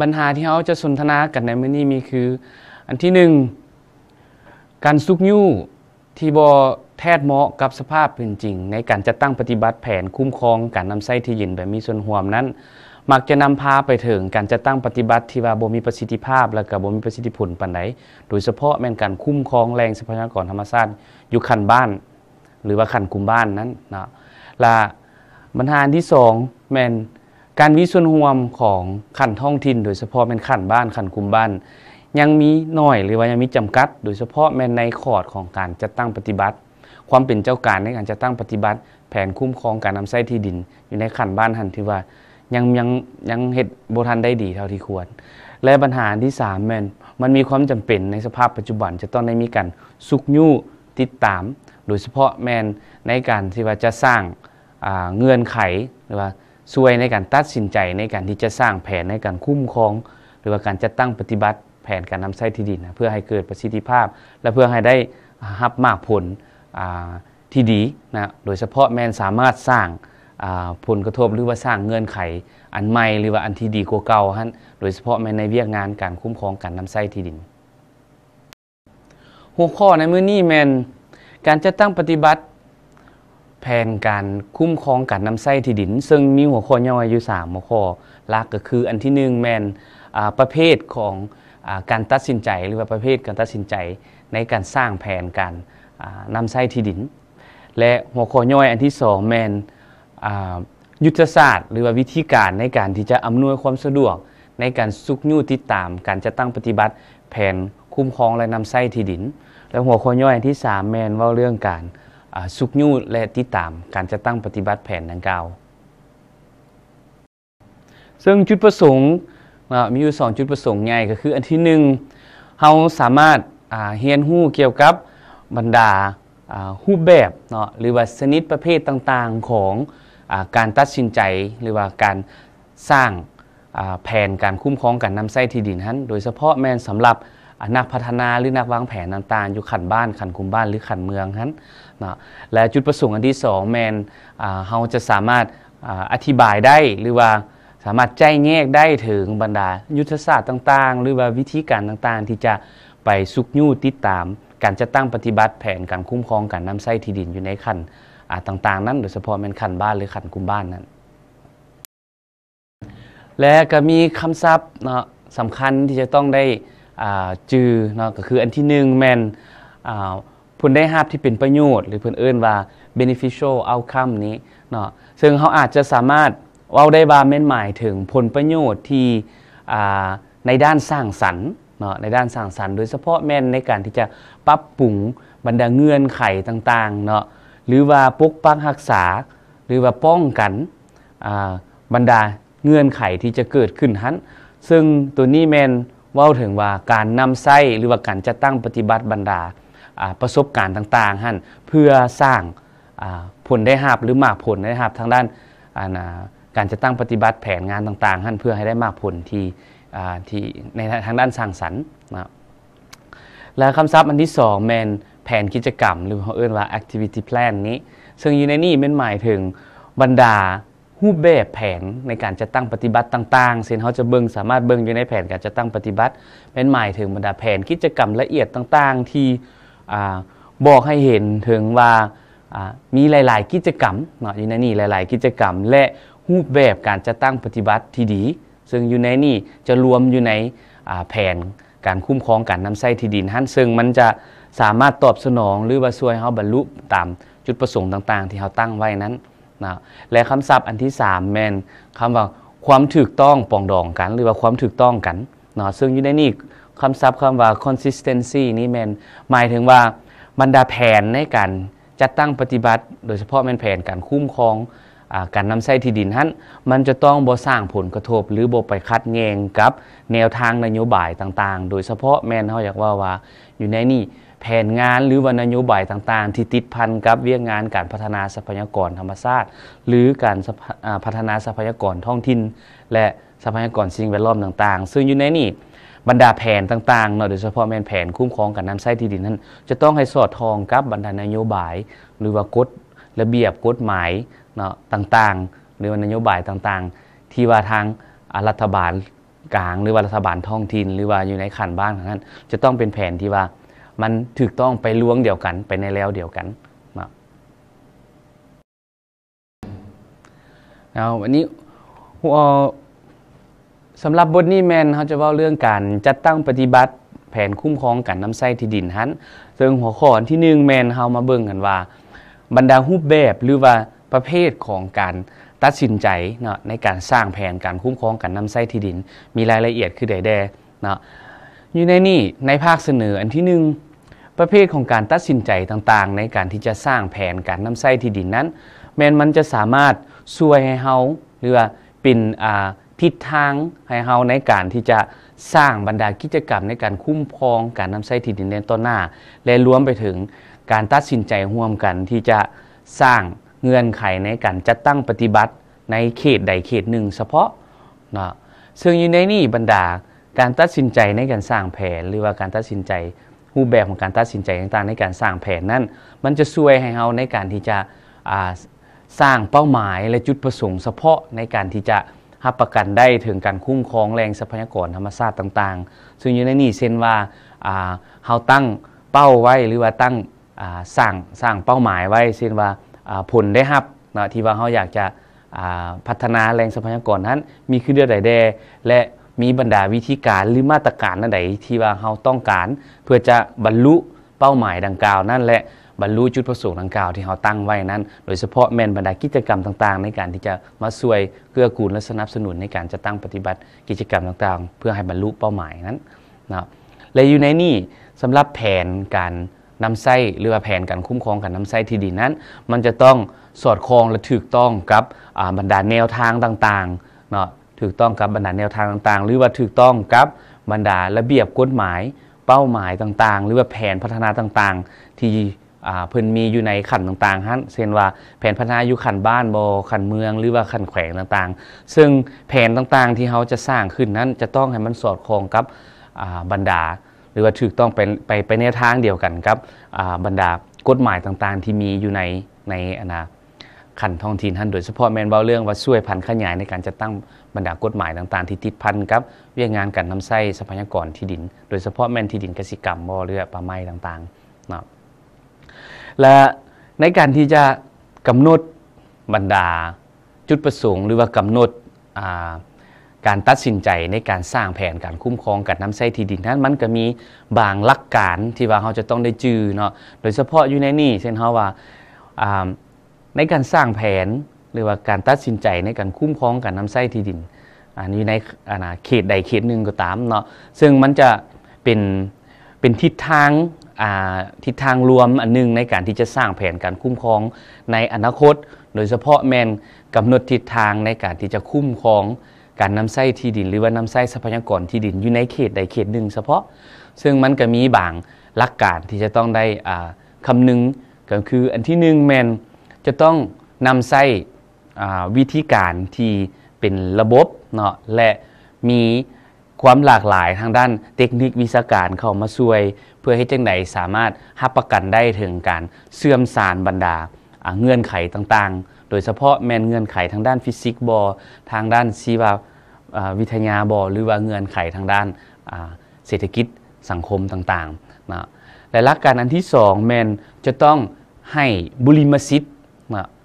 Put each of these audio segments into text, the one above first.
ปัญหาที่เขาจะสนทนากันในมื้อนี้มีคือ อันที่หนึ่งการซุกยู่ที่บอแทดเหมาะกับสภาพเป็นจริงในการจัดตั้งปฏิบัติแผนคุ้มครอง การนำไส้ที่ยินแบบมีส่วนห่วมนั้น มักจะนำพาไปถึงการจัดตั้งปฏิบัติที่ว่าบ่มีประสิทธิภาพ และก็บ่มีประสิทธิผลปานใดโดยเฉพาะแม่นการคุ้มครองแรงทรัพยากรธรรมชาติอยู่ขันบ้าน หรือว่าขันคุมบ้านนั้นนะและปัญหาที่2แม่นการมีส่วนห่วมของขันท้องถิ่น โดยเฉพาะแม่นขันบ้านขันคุมบ้าน ยังมีน้อยหรือว่ายังมีจำกัด โดยเฉพาะแม่นในขอดของการจัดตั้งปฏิบัติ ความเป็นเจ้าการในการจัดตั้งปฏิบัติ แผนคุ้มครองการนำใช้ที่ดินอยู่ในขันบ้านหันที่ว่ายังยังยังเฮ็ดบ่ทันได้ดีเท่าที่ควรและปัญหาที่สามแม่นมันมีความจำเป็นในสภาพปัจจุบัน จะต้องได้มีการสุกยู่ติดตาม โดยเฉพาะแมนในการที่ว่าจะสร้างเงื่อนไขหรือว่าช่วยในการตัดสินใจในการที่จะสร้างแผนในการคุ้มครอง หรือว่าการจัดตั้งปฏิบัติ แผนการนำใช้ที่ดิน เพื่อให้เกิดประสิทธิภาพ และเพื่อให้ได้รับมากผลที่ดีนะโดยเฉพาะแมนสามารถสร้างผลกระทบหรือว่าสร้างเงื่อนไขอันใหม่หรือว่าอันที่ดีกว่าเก่าฮะโดยเฉพาะแมนในเวียกงานการคุ้มครองการนำใช้ที่ดิน หัวข้อในมื้อนี้แมนการจัดตั้งปฏิบัติแผนการคุ้มครองการนำไส้ที่ดิน ซึ่งมีหัวข้อย่อยอยู่3หัวข้อหลักก็คืออันที่หนึ่งแมนประเภทของอการตัดสินใจหรือว่าประเภทการตัดสินใจในการสร้างแผนการนำไส้ที่ดินและหัวข้อย่อยอันที่สองแมนยุทธศาสตร์ หรือว่าวิธีการในการที่จะอำนวยความสะดวกในการสุกยู่ติดตามการจะตั้งปฏิบัติแผนคุ้มครองและนำไส้ที่ดิน และหัวข้อย่อยอันที่3แมนว่าเรื่องการสุกยู่และติดตามการจัดตั้งปฏิบัติแผนดังกล่าว ซึ่งจุดประสงค์มีอยู่งจุดประสงค์ใหญ่ก็คืออันที่หนึ่งเราสามารถเรียนรู้เกี่ยวกับบรรดารูปแบบเนาะหรือว่าชนิดประเภทต่างๆของอการตัดสินใจหรือว่าการสร้างแผนการคุ้มครองการนำไส้ที่ดินนั้นโดยเฉพาะแม่นสำหรับนักพัฒนาหรือนักวางแผนต่างๆ อยู่ขันบ้านขันคุมบ้านหรือขันเมืองนั้นนะและจุดประสงค์อันที่2แมนเราจะสามารถอธิบายได้หรือว่าสามารถแจ้งแยกได้ถึงบรรดายุทธศาสตร์ต่างๆ หรือว่าวิธีการต่างๆที่จะไปสุกยู่ติดตาม การจัดตั้งปฏิบัติแผนการคุ้มครองการนำไส้ที่ดินอยู่ในขันต่างๆ นั้นโดยเฉพาะเป็นขันบ้านหรือขันกุมบ้านนั้นและก็มีคำศัพท์เนาะสำคัญที่จะต้องได้จือเนาะก็คืออันที่หนึ่งแม่นพุ่นได้ราบที่เป็นประโยชน์หรือพิ่นเอิ้นว่า beneficial outcome นี้เนาะ ซึ่งเขาอาจจะสามารถว่าได้ว่าแม่นหมายถึงผลประโยชน์ที่ในด้านสร้างสรรค์เนาะ ในด้านสร้างสรรค์โดยเฉพาะแม่นในการที่จะปรับปรุงบรรดาเงื่อนไขต่างๆเนาะ หรือว่าปกปักรักษาหรือว่าป้องกันบรรดาเงื่อนไขที่จะเกิดขึ้นฮั้น ซึ่งตัวนี้แมนว่าถึงว่าการนำไส้หรือว่าการจัดตั้งปฏิบัติบรรดาประสบการณ์ต่างๆ หันเพื่อสร้างผลได้หาบหรือมากผลได้หาบทางด้านการจะตั้งปฏิบัติแผนงานต่างๆหันเพื่อให้ได้มากผลที่ที่ในทางด้านสร้างสรรค์นะและคำศัพท์อันที่ 2แมนแผนกิจกรรม หรือเขาเอ่นว่า activity plan นี้ ซึ่งอยู่ในนี้เป็นหมายถึงบรรดารูปแบบแผนในการจัดตั้งปฏิบัติต่าง ๆเซนเขาจะเบิงสามารถเบิงอยู่ในแผนการจัดตั้งปฏิบัติเป็นหมายถึงบรรดาแผนกิจกรรมละเอียดต่าง ๆ ที่บอกให้เห็นถึงว่ามีหลาย ๆ กิจกรรมเนาะอยู่ในนี่หลาย ๆ กิจกรรมและรูปแบบการจัดตั้งปฏิบัติที่ดี ซึ่งอยู่ในนี่จะรวมอยู่ในแผนการคุ้มครองการนำไส้ที่ดินหั่นซึ่งมันจะสามารถตอบสนอง หรือว่าช่วยเขาบรรลุตามจุดประสงค์ต่าง ๆ ที่เขาตั้งไว้นั้นนะและคำศัพท์อันที่3แมนคำว่าความถูกต้องปองดองกัน หรือว่าความถูกต้องกันเนาะซึ่งอยู่ในนี่คำศัพท์คำว่า consistency นี้แมนหมายถึงว่าบรรดาแผนในการจัดตั้งปฏิบัติ โดยเฉพาะแมนแผนการคุ้มครองอการนำใช้ที่ดินทั้นมันจะต้องบ่สร้างผลกระทบ หรือบ่ไปคัดแยงกับแนวทางนโยบายต่างๆ โดยเฉพาะแมนเขาอยากว่าว่าอยู่ในนี่แผนงานหรือว่านโยบายต่างๆ ที่ติดพันกับ เวียกงานการพัฒนาทรัพยากรธรรมชาติหรือการพัฒนาทรัพยากรท้องถิ่น และทรัพยากรสิ่งแวดล้อมต่าง ๆ ซึ่งอยู่ในนี่บรรดาแผนต่าง ๆเนาะโดยเฉพาะแมนแผน คุ้มครองกับน้ำใส้ที่ดินนั้นจะต้องให้สอดทองกับบรรดานโยบายหรือว่ากฎระเบียบกฎหมายเนาะต่างๆ หรือว่านโยบายต่างๆ ที่ว่าทางรัฐบาลกลางหรือว่ารัฐบาลท้องถิ่น หรือว่าอยู่ในขันบ้านของนั้น จะต้องเป็นแผนที่ว่ามันถูกต้องไปล้วงเดียวกันไปในแล้วเดียวกันนะเอาวันนี้หัวสำหรับบทนี้แมนเขาจะเ่าเรื่องการจัดตั้งปฏิบัติแผนคุ้มครองการน้ำไส้ที่ดินฮันซึ่งหัวข้อที่หนึ่งแมนเขามาเบิ่งกันว่าบรรดารูปแบบหรือว่าประเภทของการตัดสินใจเนาะในการสร้างแผนการคุ้มครองการน้ำไส้ที่ดิน มีรายละเอียดคือใดแดเนาะอยู่ในนี่ในภาคเสนออันที่หนึ่งประเภทของการตัดสินใจต่างๆ ในการที่จะสร้างแผนการน้ำไส้ที่ดินนั้น แมนมันจะสามารถช่วยให้เฮาหรือว่าเป็นอ่าผิดทางให้เฮาในการที่จะสร้างบรรดากิจกรรมในการคุ้มครอง การนำใช้ที่ดินในต้นหน้า และรวมไปถึงการตัดสินใจร่วมกันที่จะสร้างเงื่อนไขในการจัดตั้งปฏิบัติในเขตใดเขตหนึ่งเฉพาะเนาะซึ่งอยู่ในนี่บรรดาการตัดสินใจในการสร้างแผน หรือว่าการตัดสินใจรูปแบบของการตัดสินใจต่างๆ ในการสร้างแผนนั้นมันจะช่วยให้เฮาในการที่จะสร้างเป้าหมายและจุดประสงค์เฉพาะในการที่จะรับประกันได้ถึงการคุ้มครองแรงทรัพยากรธรรมชาติต่าง ๆ ซึ่งอยู่ในนี้เช่นว่าเฮาตั้งเป้าไว้หรือว่าตั้งสร้างสร้างเป้าหมายไว้เช่นว่าผลได้รับนะที่ว่าเขาอยากจะพัฒนาแรงทรัพยากรนั้น มีคือเดือดใดแดและมีบรรดาวิธีการหรือมาตรการนั่นใดที่ว่าเขาต้องการ เพื่อจะบรรลุเป้าหมายดังกล่าวนั่นแหละบรรลุจุดประสงค์ดังกล่าวที่เขาตั้งไว้นั้น โดยเฉพาะแม่นบรรดากิจกรรมต่างๆ ในการที่จะมาช่วยเกื้อกูลและสนับสนุนในการจะตั้งปฏิบัติกิจกรรมต่างๆ เพื่อให้บรรลุเป้าหมายนั้นนะและอยู่ในนี่สำหรับแผนการนำไส้หรือว่าแผนการคุ้มครองการนำไส้ที่ดีนั้น มันจะต้องสอดคล้องและถูกต้องกับบรรดาแนวทางต่างๆเนาะถูกต้องกับบรรดาแนวทางต่างๆ หรือว่าถูกต้องกับบรรดาระเบียบกฎหมายเป้าหมายต่างๆ หรือว่าแผนพัฒนาต่างๆที่เพิ่นมีอยู่ในขันต่างๆฮัเช่นว่าแผนพัฒนาอยู่ขันบ้านบอขันเมืองหรือว่าขันแขวงต่างๆ ซึ่งแผนต่างๆที่เขาจะสร้างขึ้นนั้นจะต้องให้มันสอดคล้องกับบรรดา หรือว่าถูกต้องไปไปไปในทางเดียวกันครับบรรดากฎหมายต่างๆ ที่มีอยู่ในในอนาขันท้องถิ่นท่านโดยเฉพาะแมนเบาเรื่องว่าช่วยพันขยายในการจัดตั้งบรรดากฎหมายต่าง ๆที่ติดพันครับเวียงงานกันน้ำไส้ทรัพยากรที่ดิน โดยเฉพาะแมนที่ดินกสิกรรมบ่อเรือปลาไม้ต่างๆและในการที่จะกำหนดบรรดา จุดประสงค์ หรือว่ากำหนดการตัดสินใจในการสร้างแผนการคุ้มครองการน้ำใช้ที่ดินนั้นมันก็มีบางหลักการที่ว่าเขาจะต้องได้จือเนาะโดยเฉพาะอยู่ในนี่เช่นเขาว่าในการสร้างแผนหรือว่าการตัดสินใจในการคุ้มครองการน้ำใช้ที่ดินอันนี้ในเขตใดเขตหนึ่งก็ตามเนาะซึ่งมันจะเป็นเป็นทิศทางทิศทางรวมอันนึงในการที่จะสร้างแผนการคุ้มครองในอนาคต โดยเฉพาะแมนกำหนดทิศทางในการที่จะคุ้มครอง การนำไส้ที่ดินหรือว่านำไส้ทรัพยากรที่ดินอยู่ในเขตใดเขตหนึ่งเฉพาะ ซึ่งมันก็มีบางหลักการที่จะต้องได้คำนึงก็คืออันที่หนึ่งแมนจะต้องนำไส้วิธีการที่เป็นระบบเนาะและมีความหลากหลายทางด้านเทคนิควิชาการเข้ามาช่วยพื่อให้เจ้าใดสามารถรับประกันได้ถึงการเสื่อมสารบรรดาเงื่อนไขต่างๆ โดยเฉพาะแมนเงื่อนไขทางด้านฟิสิกส์บอทางด้านชีววิทยาบอหรือว่าเงื่อนไขทางด้านเศรษฐกิจสังคมต่างๆนะและหลักการอันที่2แมนจะต้องให้บุริมสิทธิ์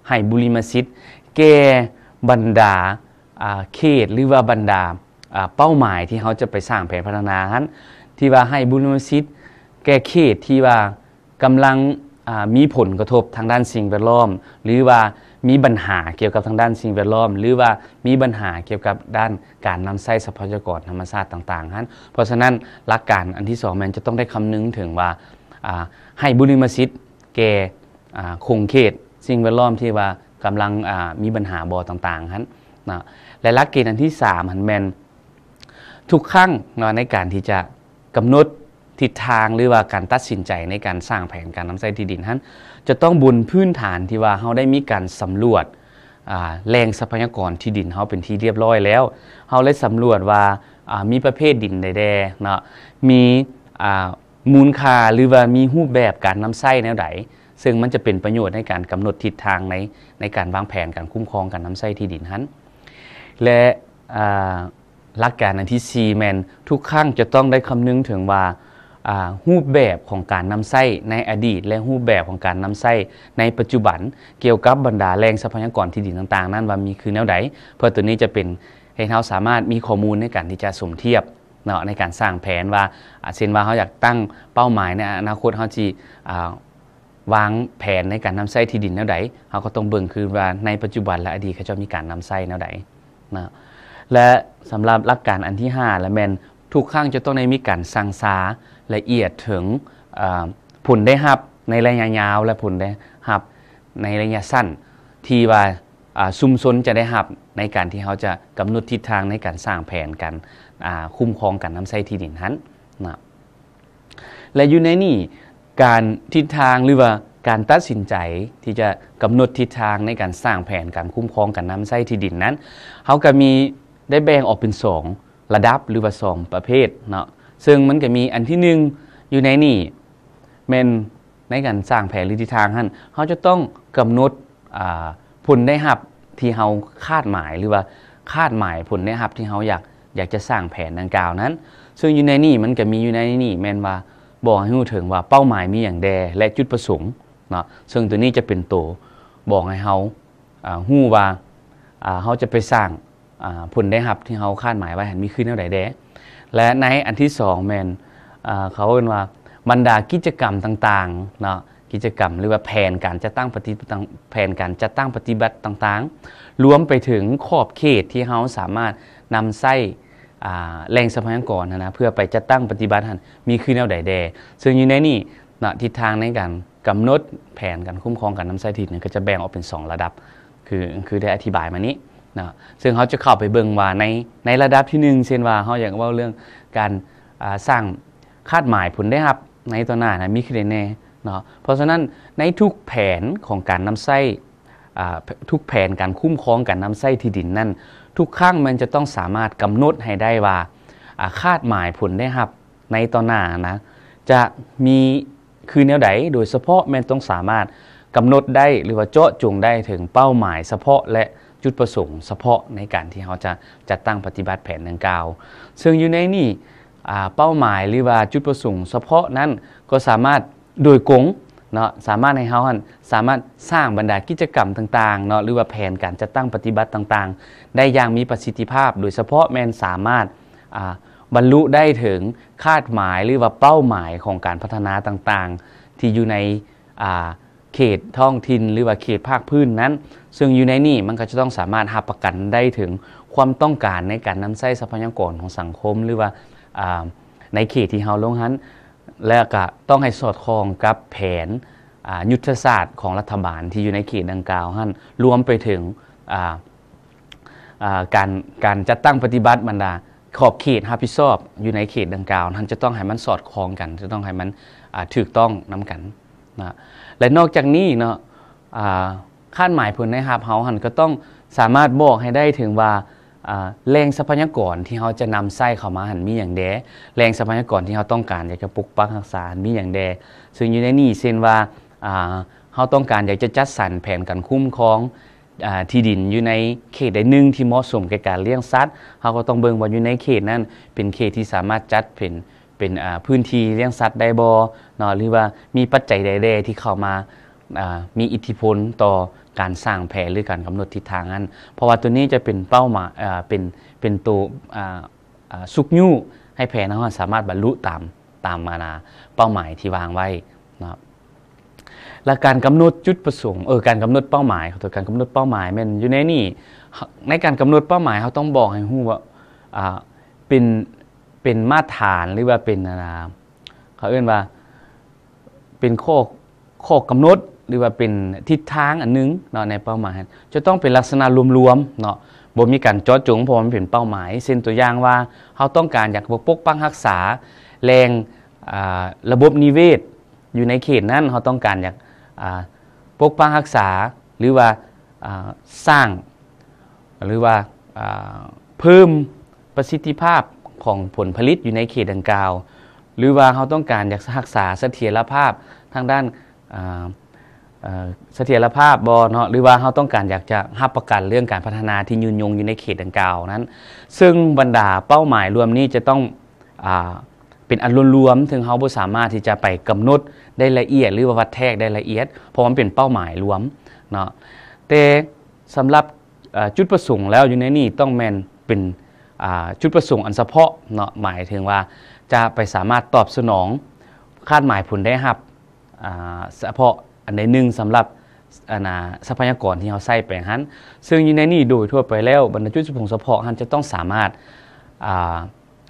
ให้บุริมสิทธิ์แก่บรรดาเขตหรือว่าบรรดาเป้าหมายที่เขาจะไปสร้างแผนพัฒนาที่ว่าให้บุริมสิทธิแก้เขตที่ว่ากำลังมีผลกระทบทางด้านสิ่งแวดล้อม หรือว่ามีปัญหาเกี่ยวกับทางด้านสิ่งแวดล้อม หรือว่ามีปัญหาเกี่ยวกับด้านการนำใช้ทรัพยากรธรรมชาติต่างๆนั้นเพราะฉะนั้นหลักการอันที่สองมันจะต้องได้คำนึงถึงว่าให้บุริมสิทธิ์แก่คงเขตสิ่งแวดล้อมที่ว่ากำลังมีปัญหาบอต่างๆนั้นะและหลักเกณฑ์อันที่สาันแมนทุกขั้งในการที่จะกำหนดทิศทางหรือว่าการตัดสินใจในการสร้างแผนการนำใช้ที่ดินท่านจะต้องบนพื้นฐานที่ว่าเขาได้มีการสำรวจแรงทรัพยากรที่ดินเขาเป็นที่เรียบร้อยแล้วเขาได้สำรวจว่ามีประเภทดินใดๆเนาะมีมูลค่าหรือว่ามีรูปแบบการนำใช้แนวใดซึ่งมันจะเป็นประโยชน์ในการกำหนดทิศทางในในการวางแผนการคุ้มครองการนำใช้ที่ดินนั้นและหลักการอันที่4แมนทุกครั้งจะต้องได้คำนึงถึงว่ารูปแบบของการนำไส้ในอดีต และรูปแบบของการนำไส้ในปัจจุบัน เกี่ยวกับบรรดาแรงทรัพยากรที่ดินต่างๆนั้น ว่ามีคือแนวใดเพื่อตัวนี้จะเป็นให้เราสามารถมีข้อมูลในการที่จะสมเทียบเนาะในการสร้างแผนว่าเช่นว่าเขาอยากตั้งเป้าหมายในอนาคตเขาจีวางแผนในการนำไส้ที่ดินแนวใดเขาก็ต้องเบิ่งคือว่าในปัจจุบันและอดีตเขาจะมีการนำไส้แนวใดนะและสำหรับหลักการอันที่5และแมนทุกครั้งจะต้องในมีการสังสาละเอียดถึงผลได้รับในระยะยาวและผลได้รับในระยะสั้นที่ว่าซุมซนจะได้รับในการที่เขาจะกำหนดทิศทางในการสร้างแผนการคุ้มครองการน้ำใช้ที่ดินนั้นนะและอยู่ในนี่การทิศทางหรือว่าการตัดสินใจที่จะกำหนดทิศทางในการสร้างแผนการคุ้มครองการน้ำใช้ที่ดินนั้นเขาก็มีได้แบ่งออกเป็นสองระดับหรือว่าสองประเภทเนาะซึ่งมันก็มีอันที่หนึ่งอยู่ในนี่เมนในการสร้างแผนหรือทิศทางทั่นเขาจะต้องกำหนดผลได้หับที่เขาคาดหมายหรือว่าคาดหมายผลได้หับ ที่เขาอยากอยากจะสร้างแผนดังกล่าวนั้น ซึ่งอยู่ในนี่มันก็มีอยู่ในนี่แมนว่าบอกให้รู้ถึงว่าเป้าหมายมีอย่างแดและจุดประสงค์เนาะซึ่งตัวนี้จะเป็นตัวบอกให้เขาหู้ว่าเขาจะไปสร้างผลได้รับที่เขาคาดหมายไว้ห็นมีขึ้นเท่าร่แด้และในอันที่สองแมนเขาเป็นว่าบรรดากิจกรรมต่างๆเนาะกิจกรรมหรือว่าแผนการจัดตั้งปฏิบัติแผนการจัดตั้งปฏิบัติต่างๆ รวมไปถึงขอบเขตที่เขาสามารถนำไส้แรงสะัพยากอนะเพื่อไปจัดตั้งปฏิบัติมีขึ้นแนวรดแดซึ่งอยู่ในนี่นะทิศทางในการกำหนดแผนการคุ้มครองการนำไส้ถิ่นก็จะแบ่งออกเป็น 2 ระดับคือคือได้อธิบายมานี้นะซึ่งเขาจะเข้าไปเบิ่งว่าในในระดับที่ 1เช่นว่าเขาอยากว่าเรื่องการสร้างคาดหมายผลได้ครับในตัวหน้านะมีคะแน่เนาะเพราะฉะนั้นในทุกแผนของการนำไส้ทุกแผนการคุ้มครองการนำไส้ที่ดินนั่นทุกข้างมันจะต้องสามารถกำหนดให้ได้ว่า คาดหมายผลได้ครับในตัวหน้านะจะมีคือแนวใดโดยเฉพาะมันต้องสามารถกำหนดได้หรือว่าเจาะจงได้ถึงเป้าหมายเฉพาะและจุดประสงค์เฉพาะในการที่เขาจะจัดตั้งปฏิบัติแผนดังกล่าว ซึ่งอยู่ในนี่เป้าหมายหรือว่าจุดประสงค์เฉพาะนั้นก็สามารถโดยกงเนาะสามารถให้เฮาสามารถสร้างบรรดากิจกรรมต่างๆเนาะหรือว่าแผนการจัดตั้งปฏิบัติต่างๆ ได้อย่างมีประสิทธิภาพ โดยเฉพาะแมนสามารถบรรลุได้ถึงคาดหมายหรือว่าเป้าหมายของการพัฒนาต่างๆ ที่อยู่ในเขตท้องถิ่นหรือว่าเขตภาคพื้นนั้นซึ่งอยู่ในนี่มันก็จะต้องสามารถหาประกันได้ถึงความต้องการในการนำใช้ทรัพยากรของสังคม หรือว่าในเขตที่เฮาลงหันแล้วก็ต้องให้สอดคล้องกับแผนยุทธศาสตร์ของรัฐบาลที่อยู่ในเขตดังกล่าวหันรวมไปถึงการการจัดตั้งปฏิบัติบรรดา ขอบเขตหาพผิดชอบ อยู่ในเขตดังกล่าวนั้นจะต้องให้มันสอดคล้องกัน จะต้องให้มันถูกต้องนำกันนะและนอกจากนี้เนาะคาดหมายผลนในรับเฮาหันก็ต้องสามารถบอกให้ได้ถึงว่าแรงทรัพยากรที่เขาจะนำไส้เข้ามาหันมีอย่างแด แรงทรัพยากรที่เขาต้องการอยากจะปลุกปักรักษามีอย่างแด ซึ่งอยู่ในนี่เช่นว่าเขาต้องการอยากจะจัดสรรแผนการคุ้มครองที่ดินอยู่ในเขตใดหนึ่งที่เหมาะสมแก่การเลี้ยงสัตว์เขาก็ต้องเบิ่งว่าอยู่ในเขตนั้น เป็นเขตที่สามารถจัดเป็นเป็นพื้นที่เลี้ยงสัตว์ได้บ่เนาะหรือว่ามีปัจจัยใดๆที่เข้ามามีอิทธิพลต่อการสร้างแผนหรือการกำหนดทิศทางนั้น เพราะว่าตัวนี้จะเป็นเป้าหมายเป็นเป็นตัวสุกยุ่ให้แผนนองเสามารถบรรลุตามตามมานาเป้าหมายที่วางไว้นะครับและการกำหนดจุดประสงค์เออการกำหนดเป้าหมายตัวการกำหนดเป้าหมายมันอยู่ในนี่ในการกำหนดเป้าหมายเขาต้องบอกให้หู้ว่าเป็นเป็นมาตรฐานหรือว่าเป็นนาเขาเอื่นว่าเป็นข้อข้อกำหนดหรือว่าเป็นทิศทางอันนึงเนาะในเป้าหมาย จะต้องเป็นลักษณะรวมๆเนาะบ่มีการจอดจุงเพราะมันเป็นเป้าหมายเช่นตัวอย่างว่าเขาต้องการอยากปกป้องรักษา แรงระบบนิเวศอยู่ในเขตนั้น เขาต้องการอยากปกป้องรักษา หรือว่าสร้างหรือว่าเพิ่มประสิทธิภาพของผลผลิตอยู่ในเขตดังกล่าว หรือว่าเขาต้องการอยากรักษาเสถียรภาพทางด้านเสถียรภาพบอเนาะหรือว่าเขาต้องการอยากจะหับประกันเรื่องการพัฒนาที่ยืนยง อยู่ในเขตดังกล่าวนั้น ซึ่งบรรดาเป้าหมายรวมนี้จะต้องอเป็นอันรวมรวมถึงเขาบ่สามารถที่จะไปกำหนดได้ละเอียดหรือว่าวัดแทกได้ละเอียดเพราะมันเป็นเป้าหมายรวมเนาะแต่สำหรับจุดประสงค์แล้วอยู่ในนี่ต้องแมนเป็นจุดประสงค์อันเฉพาะเนาะหมายถึงว่าจะไปสามารถตอบสนองคาดหมายผลได้ครับเฉพาะอันใดหนึ่งสำหรับอนนาทรัพยากรที่เขาใส่ไปหันซึ่งอยู่ในนี้โดยทั่วไปแล้ว บรรจุสุพงศพาะหันจะต้องสามารถ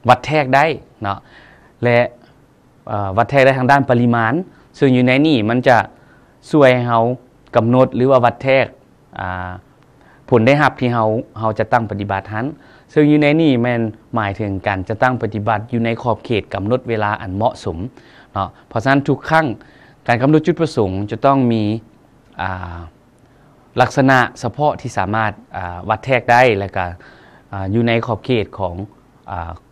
วัดแทกได้เนาะและวัดแทกได้ทางด้านปริมาณ ซึ่งอยู่ในนี้มันจะช่วยให้เรากำหนดหรือว่าวัดแทกผลได้หับที่เราเขาจะตั้งปฏิบัติหันซึ่งอยู่ในนี้มันหมายถึงการจะตั้งปฏิบัติอยู่ในขอบเขตกำหนดเวลาอันเหมาะสมเนาะเพราะฉะนั้นทุกครั้งการกำหนดจุดประสงค์จะต้องมีลักษณะเฉพาะที่สามารถวัดแทกได้และก็อยู่ในขอบเขตของ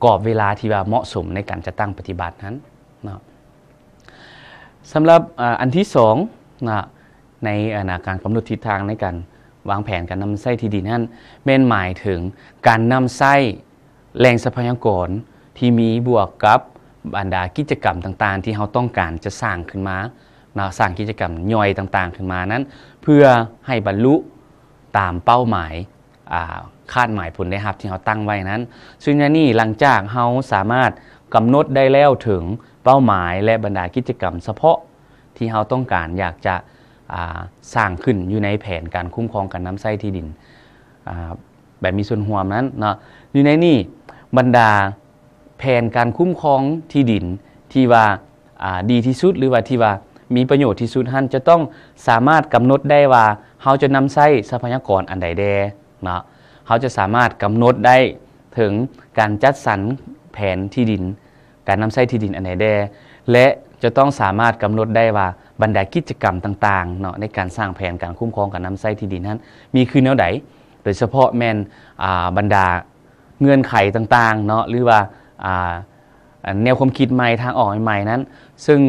กรอบเวลาที่ว่าเหมาะสมในการจะตั้งปฏิบัตินั้นนะสำหรับอันที่สองนะในนาการกำหนดทิศทางในการวางแผนการนำไส้ที่ดีนั้นเม่นหมายถึงการนำไส้แรงทรัพยากรที่มีบวกกับบรรดากิจกรรมต่างๆที่เราต้องการจะสร้างขึ้นมา เราสร้างกิจกรรมย่อยต่างๆขึ้นมานั้น เพื่อให้บรรลุตามเป้าหมายคาดหมายผลได้ครับที่เราตั้งไว้นั้นซึ่งนี่หลังจากเราสามารถกำหนดได้แล้วถึงเป้าหมายและบรรดากิจกรรมเฉพาะที่เราต้องการอยากจะสร้างขึ้นอยู่ในแผนการคุ้มครองการน้ำไส้ที่ดินแบบมีส่วนห่วมนั้นเนาะอยู่ในนี่บรรดาแผนการคุ้มครองที่ดินที่ว่าดีที่สุดหรือว่าที่ว่ามีประโยชน์ที่สุดท่านจะต้องสามารถกำหนดได้ว่าเขาจะนำใช้ทรัพยากรอันใดแดเนาะเขาจะสามารถกำหนดได้ถึงการจัดสรรแผนที่ดิน การนำใช้ที่ดินอันใดแด และจะต้องสามารถกำหนดได้ว่าบรรดากิจกรรมต่างๆเนาะในการสร้างแผนการคุ้มครองการนำใช้ที่ดินนั้นมีคือแนวใดโดยเฉพาะแมนบรรดาเงื่อนไขต่างๆเนาะหรือว่าแนวความคิดใหม่ทางออกใหม่นั้น ซึ่ง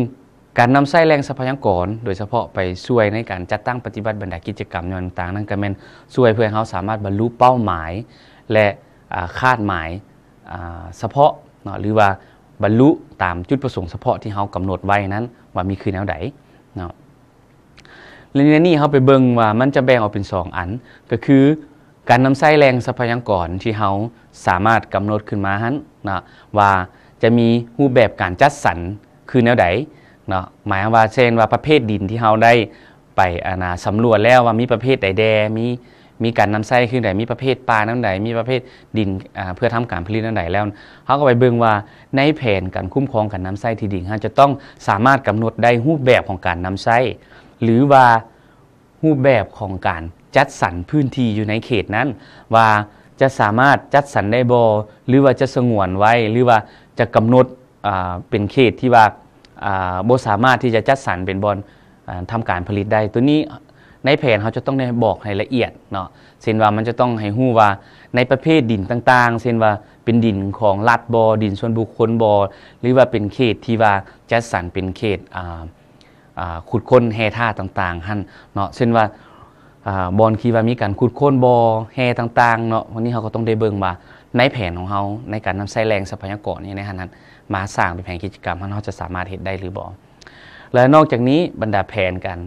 การนำไส้แรงทรัพยากร โดยเฉพาะไปช่วยในการจัดตั้งปฏิบัติบรรดากิจกรรมยต่าง ๆนั่นก็เป็นช่วยเพื่อให้เขาสามารถบรรลุเป้าหมาย และคาดหมายเฉพาะเนาะ หรือว่าบรรลุตามจุดประสงค์เฉพาะที่เขากำหนดไว้นั้นว่ามีคือแนวใดเนาะและนี่เขาไปเบิ้งว่ามันจะแบ่งออกเป็น 2 อันก็คือการนำไส้แรงทรัพยากรที่เขาสามารถกำหนดขึ้นมาฮันนะว่าจะมีรูปแบบการจัดสรรคือแนวใดเนาะหมายว่าเช่นว่าประเภทดินที่เขาได้ไปอนาสำรวจแล้วว่ามีประเภทใดแดมีมีการนำไส้ขึ้นใดมีประเภทปลาน้ำใดมีประเภทดินเพื่อทำการผลิตน้ำใดแล้วเขาก็ไปเบิ่งว่าในแผนการคุ้มครองการนำไส้ที่ดินเขาจะต้องสามารถกำหนดได้รูปแบบของการนำไส้หรือว่ารูปแบบของการจัดสรรพื้นที่อยู่ในเขตนั้น ว่าจะสามารถจัดสรรได้บอหรือว่าจะสงวนไว้หรือว่าจะกำหนดเป็นเขตที่ว่าบอสามารถที่จะจัดสรรเป็นบอลทำการผลิตได้ ตัวนี้ในแผนเขาจะต้องได้บอกให้ละเอียดเนาะเช่นว่ามันจะต้องให้หู้ว่าในประเภทดินต่างๆเช่นว่าเป็นดินของรัฐบอดินส่วนบุคคลบอหรือว่าเป็นเขตที่ว่าจัดสรรเป็นเขตขุดค้นแห่ท่าต่าง ๆ หั่นเนาะเช่นว่าบอลคีว่ามีการขุดโค้นบอแฮต่างๆเนาะวันนี้เขาก็ต้องได้เบิ่งว่า ในแผนของเขาในการนำใช้แรงทรัพยากรนี่ในขณะนั้นมาสร้างเป็นแผนกิจกรรมว่าเขาจะสามารถเห็นได้หรือบ่และนอกจากนี้บรรดาแผนการ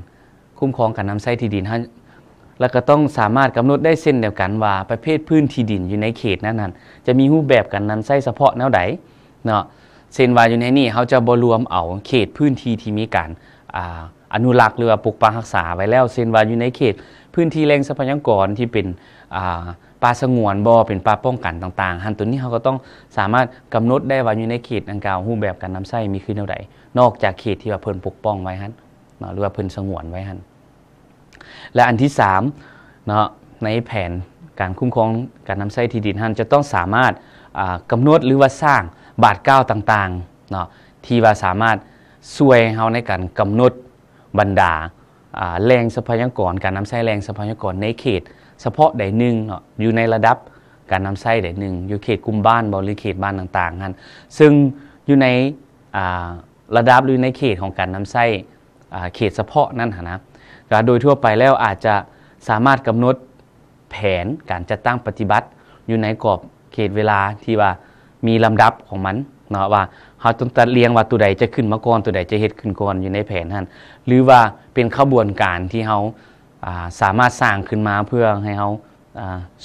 คุ้มครองการนำใช้ที่ดินแล้วก็ต้องสามารถกำหนดได้เส้นเดียวกันว่าประเภทพื้นที่ดินอยู่ในเขตนั้นนั้นจะมีรูปแบบการนำใช้เฉพาะแนวใดเนาะเส้นวาอยู่ในนี่เขาจะบรวมเอาเขตพื้นที่ที่มีการอนุรักษ์หรือว่าปกป่ารักษาไว้แล้วเช่นว่าอยู่ในเขต พื้นที่แหล่งทรัพยากรที่เป็นป่าสงวนบ่เป็นป่าป้องกันต่างๆหันตัวนี้เขาก็ต้องสามารถกำหนดได้ว่าอยู่ในเขตดังกล่าวรูปแบบการนำใช้มีขึ้นเท่าใดนอกจากเขตที่ว่าเพิ่นปกป้องไว้หันหรือว่าเพิ่นสงวนไว้หันและอันที่3เนาะในแผนการคุ้มครองการน้ำใช้ที่ดินหันจะต้องสามารถกำาหนดหรือว่าสร้างบาดก้าวต่างๆเนาะที่ว่าสามารถช่วยเฮาในการกำหนดบรรดาแรงทรัพยากร การนำใช้แรงทรัพยากรในเขตเฉพาะใดหนึ่งเนาะอยู่ในระดับการนำใช้ใดหนึ่ง อยู่เขตกลุ่มบ้านบริเขตบ้านต่างๆนั่นซึ่งอยู่ในระดับ หรือในเขตของการนำใช้เขตเฉพาะนั่นนะก็โดยทั่วไปแล้วอาจจะสามารถกำหนดแผนการจัดตั้งปฏิบัติอยู่ในกรอบเขตเวลาที่ว่ามีลำดับของมันเนาะว่าเขาต้องตัดเลียงว่าตัวใดจะขึ้นมาก่อนตัวใดจะเฮ็ดขึ้นก่อนอยู่ในแผนท่านหรือว่าเป็นขบวนการที่เขาสามารถสร้างขึ้นมาเพื่อให้เขา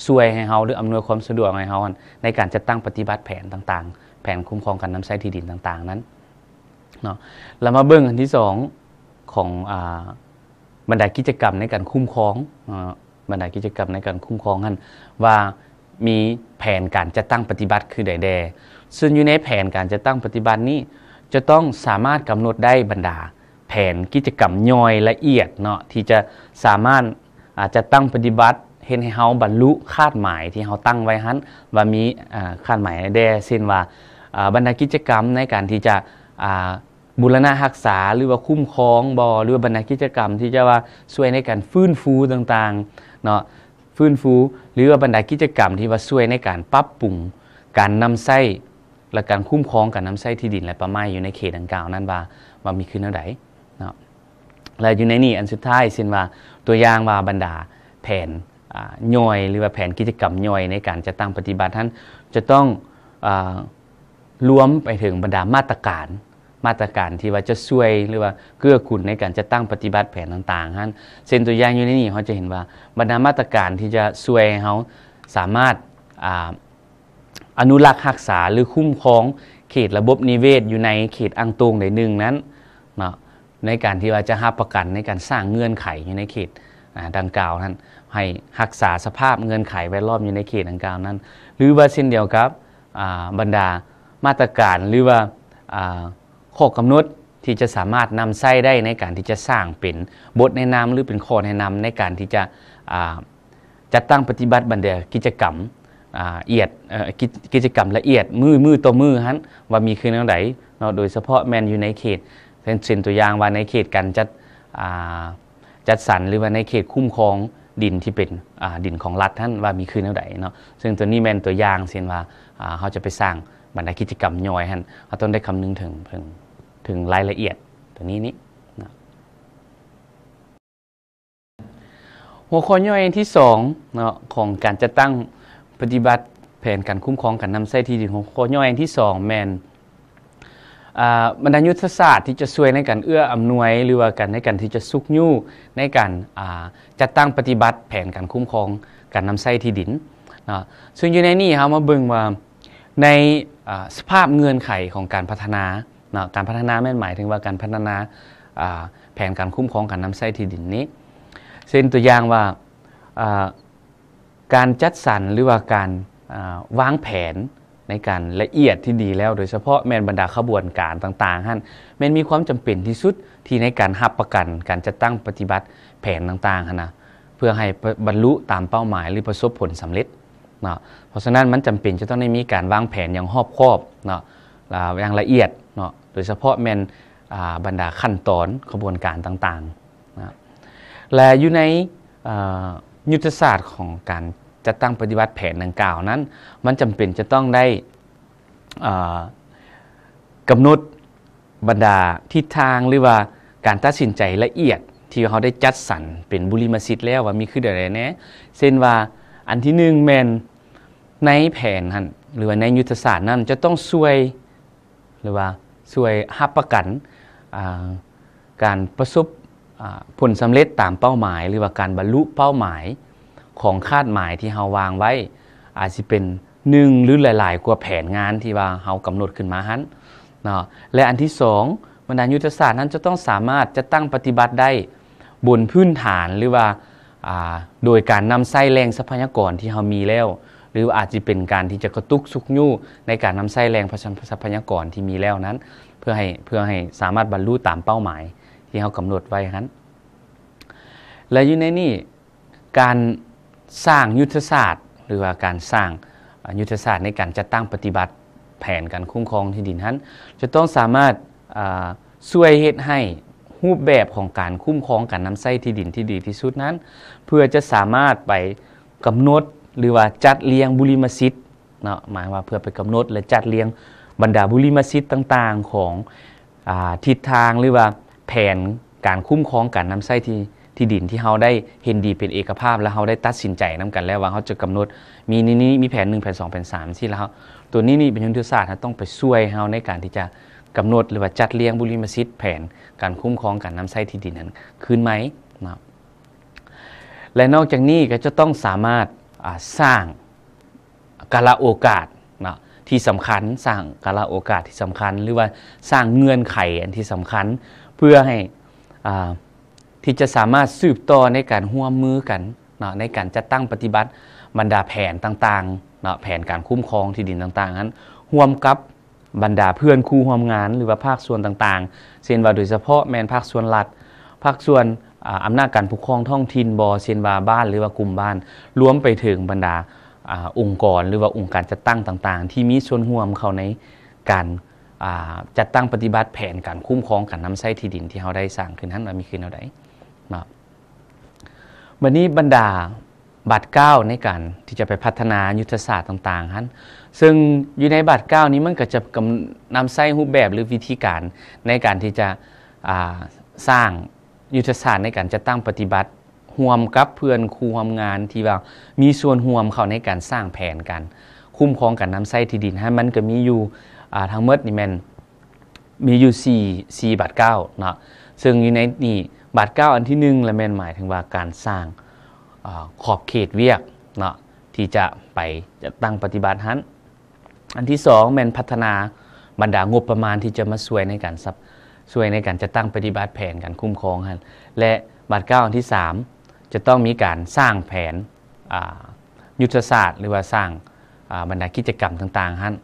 ช่วยให้เขาหรืออำนวยความสะดวกให้เขาในการจัดตั้งปฏิบัติแผนต่าง ๆ แผนคุ้มครองการน้ำใช้ที่ดินต่าง ๆนั้นเนาะแล้วมาเบิ้งอันที่สองของบรรดากิจกรรมในการคุ้มครองบรรดากิจกรรมในการคุ้มครองนั้นว่ามีแผนการจัดตั้งปฏิบัติคือใดๆดซึ่งอยู่ในแผนการจะตั้งปฏิบัตินี้ จะต้องสามารถกำหนดได้บรรดาแผนกิจกรรมย่อยละเอียดเนาะที่จะสามารถอาจจะตั้งปฏิบัติเห็นให้เฮาบรรลุคาดหมายที่เฮาตั้งไว้หันว่ามีคาดหมายแด่เช่นว่าบรรดากิจกรรมในการที่จะบุรณะหักษา หรือว่าคุ้มครองบอหรือว่าบรรดากิจกรรมที่จะว่าช่วยในการฟื้นฟูต่างๆเนาะฟื้นฟูหรือว่าบรรดากิจกรรมที่ว่าช่วยในการปรับปรุงการนำไส้และการคุ้มครองกับนำใส้ที่ดินและป่าไม้อยู่ในเขตดังกล่าวนั้นว่า ว่ามีขึ้นเท่าใดเนาะและอยู่ในนี้อันสุดท้ายเช่นว่าตัวอย่างว่าบรรดาแผนย่อย หรือว่าแผนกิจกรรมย่อยในการจะตั้งปฏิบัติท่านจะต้องรวมไปถึงบรรดามาตรการมาตรการที่ว่าจะช่วยหรือว่า เกื้อกูลในการจะตั้งปฏิบัติแผนต่างๆท่านเช่นตัวอย่างอยู่ในนี้เขาจะเห็นว่าบรรดามาตรการที่จะช่วยเขาสามารถอนุรักษ์รักษาหรือคุ้มครองเขตระบบนิเวศอยู่ในเขตอังตงใดหนึ่งนั้นเนาะในการที่ว่าจะหับประกันในการสร้างเงื่อนไขอยู่ในเขตดังกล่าวนั้นให้รักษาสภาพเงื่อนไขแวดล้อมอยู่ในเขตดังกล่าวนั้น หรือว่าเช่นเดียวกับบรรดามาตรการหรือว่าข้อกำหนดที่จะสามารถนำใช้ได้ในการที่จะสร้างเป็นบทแนะนำหรือเป็นข้อแนะนำในการที่จะจัดตั้งปฏิบัติบันเดกิจกรรมเอียดกิจกรรมละเอียดมือมือตัวมือฮันว่ามีคืนแนวไหนเนาะโดยเฉพาะแมนอยู่ในเขตเป็นสินตัวอย่างว่าในเขตการจัดจัดสรรหรือว่าในเขตคุ้มครองดินที่เป็นดินของรัฐท่านว่ามีคืนแนวไหนเนาะซึ่งตัวนี้แมนตัวอย่างเช่นว่าเขาจะไปสร้างบรรดากิจกรรมย่อยฮันเขาต้องได้คำนึงถึงถึงถึงรายละเอียดตัวนี้นี้หัวข้อย่อยที่2เนาะของการจัดตั้งปฏิบัติแผนการคุ้มครองการนำใส้ที่ดินของข้อย่อยที่สองแมนบรรดายุทธศาสตร์ที่จะช่วยในการเอื้ออำนวย หรือว่าการในการที่จะซุกยู่ในการจัดตั้งปฏิบัติแผนการคุ้มครองการนำใส้ที่ดินนะซึ่งอยู่ในนี้รับมาเบิ่งว่าในสภาพเงื่อนไขของการพัฒนานะการพัฒนาแม่นหมายถึงว่าการพัฒนาแผนการคุ้มครองการนำใส้ที่ดินนี้เช่นตัวอย่างว่าการจัดสรรหรือว่าการวางแผนในการละเอียดที่ดีแล้ว โดยเฉพาะแมนบรรดาขบวนการต่างๆฮั่นแมนมีความจำเป็นที่สุดที่ในการหับประกัน การจัดตั้งปฏิบัติแผนต่างๆฮนะเพื่อให้บรรลุตามเป้าหมายหรือประสบผลสำเร็จเนาะเพราะฉะนั้นมันจำเป็นจะต้องได้มีการวางแผนอย่างรอบคอบเนาะอย่างละเอียดเนาะโดยเฉพาะแมนบรรดาขั้นตอนขบวนการต่างๆนะและอยู่ในยุทธศาสตร์ของการจะตั้งปฏิบัติแผนดังกล่าวนั้น มันจำเป็นจะต้องได้กำหนดบรรดาทิศทางหรือว่าการตัดสินใจละเอียด ที่เขาได้จัดสรรเป็นบุรีมิทธิ์แล้วว่ามีคืออะไรแนะเช่นว่าอันที่หนึ่งแมนในแผนนั่นหรือว่าในยุทธศาสตร์นั้น จะต้องช่วยหรือว่าช่วยหับประกันการประสบผลสำเร็จตามเป้าหมายหรือว่าการบรรลุเป้าหมายของคาดหมายที่เราวางไว้ อาจจะเป็นหนึ่งหรือหลายๆกว่าแผนงานที่ว่าเรากำหนดขึ้นมาหันเนาะและอันที่สองบรรดายุทธศาสตร์นั้นจะต้องสามารถจะตั้งปฏิบัติได้บนพื้นฐานหรือว่าโดยการนำไส้แรงทรัพยากรที่เรามีแล้ว หรืออาจจะเป็นการที่จะกระตุกสุกยู่ในการนำไส้แรงทรัพยากรที่มีแล้วนั้น เพื่อให้เพื่อให้สามารถบรรลุตามเป้าหมายที่เรากำหนดไว้ฮั้นและอยู่ในนี้การสร้างยุทธศาสตร์ หรือว่าการสร้างยุทธศาสตร์ในการจัดตั้งปฏิบัติแผนการคุ้มครองที่ดินนั้น จะต้องสามารถช่วยเหตุให้รูปแบบของการคุ้มครองการนำไส้ที่ดินที่ดีที่สุดนั้น เพื่อจะสามารถไปกำหนดหรือว่าจัดเลี้ยงบุริมสิทธิ์เนาะหมายว่าเพื่อไปกำหนด และจัดเลี้ยงบรรดาบุริมสิทธิ์ต่างๆ ของอทิศทางหรือว่าแผนการคุ้มครองการนำไส้ที่ที่ดินที่เขาได้เห็นดีเป็นเอกภาพแล้วเขาได้ตัดสินใจนำกันแล้วว่าเขาจะกำหนดมีนี่นี่มีแผนหนึ่งแผนสองแผนสามที่แล้วตัวนี้นี่เป็นยุทธศาสตร์ต้องไปช่วยเขาในการที่จะกำหนดหรือว่าจัดเลี้ยงบุรีมสิทธิ์แผนการคุ้มครองการนำใช้ที่ดินนั้นคืนไหมนะและนอกจากนี้ก็จะต้องสามารถสร้างกาลโอกาสนะที่สำคัญสร้างกาลโอกาสที่สำคัญ หรือว่าสร้างเงื่อนไขอันที่สำคัญเพื่อให้อ่าที่จะสามารถสืบต่อในการห่วมมือกันเนาะในการจัดตั้งปฏิบัติบรรดาแผนต่างๆเนาะแผนการคุ้มครองที่ดินต่างๆ นั้นห่วมกับบรรดาเพื่อนคู่ห่วมงานหรือว่าภาคส่วนต่างๆเช่นว่าโดยเฉพาะแมนภาคส่วนรัฐภาคส่วนอำนาจการปกครองท้องถิ่นบอเช่นว่าบ้าน หรือว่ากลุ่มบ้านรวมไปถึงบรรดาองค์กรหรือว่าองค์การจัดตั้งต่างๆ ที่มีส่วนห่วมเข้าในการจัดตั้งปฏิบัติแผนการคุ้มครองการนำใช้ที่ดินที่เขาได้สร้างขึ้นนั้นมีขึ้นเอาได้วันนี้บรรดาบาทเก้าในการที่จะไปพัฒนายุทธศาสตร์ต่างๆฮันซึ่งอยู่ในบาทเก้านี้มันก็จะนำไส้รูปแบบหรือวิธีการในการที่จะสร้างยุทธศาสตร์ในการจะตั้งปฏิบัติห่วมกับเพื่อนครูห่วมงานที่ว่ามีส่วนห่วมเขาในการสร้างแผนกันคุ้มครองกันนำไส้ที่ดินให้มันก็มีอยู่ทางเมดนี่แมนมีอยู่4 4บาทเก้าเนาะ ซึ่งอยู่ในนี่บาทเก้าอันที่หนึ่งและแม่นหมายถึงว่าการสร้างขอบเขตเวียกเนาะที่จะไปจะตั้งปฏิบัติหันอันที่สองแม่นพัฒนาบรรดางบประมาณที่จะมาช่วยในการซับช่วยในการจะตั้งปฏิบัติแผนการคุ้มครองหันและบาทเก้าอันที่ 3 จะต้องมีการสร้างแผนยุทธศาสตร์ หรือว่าสร้างบรรดากิจกรรมต่างๆหัน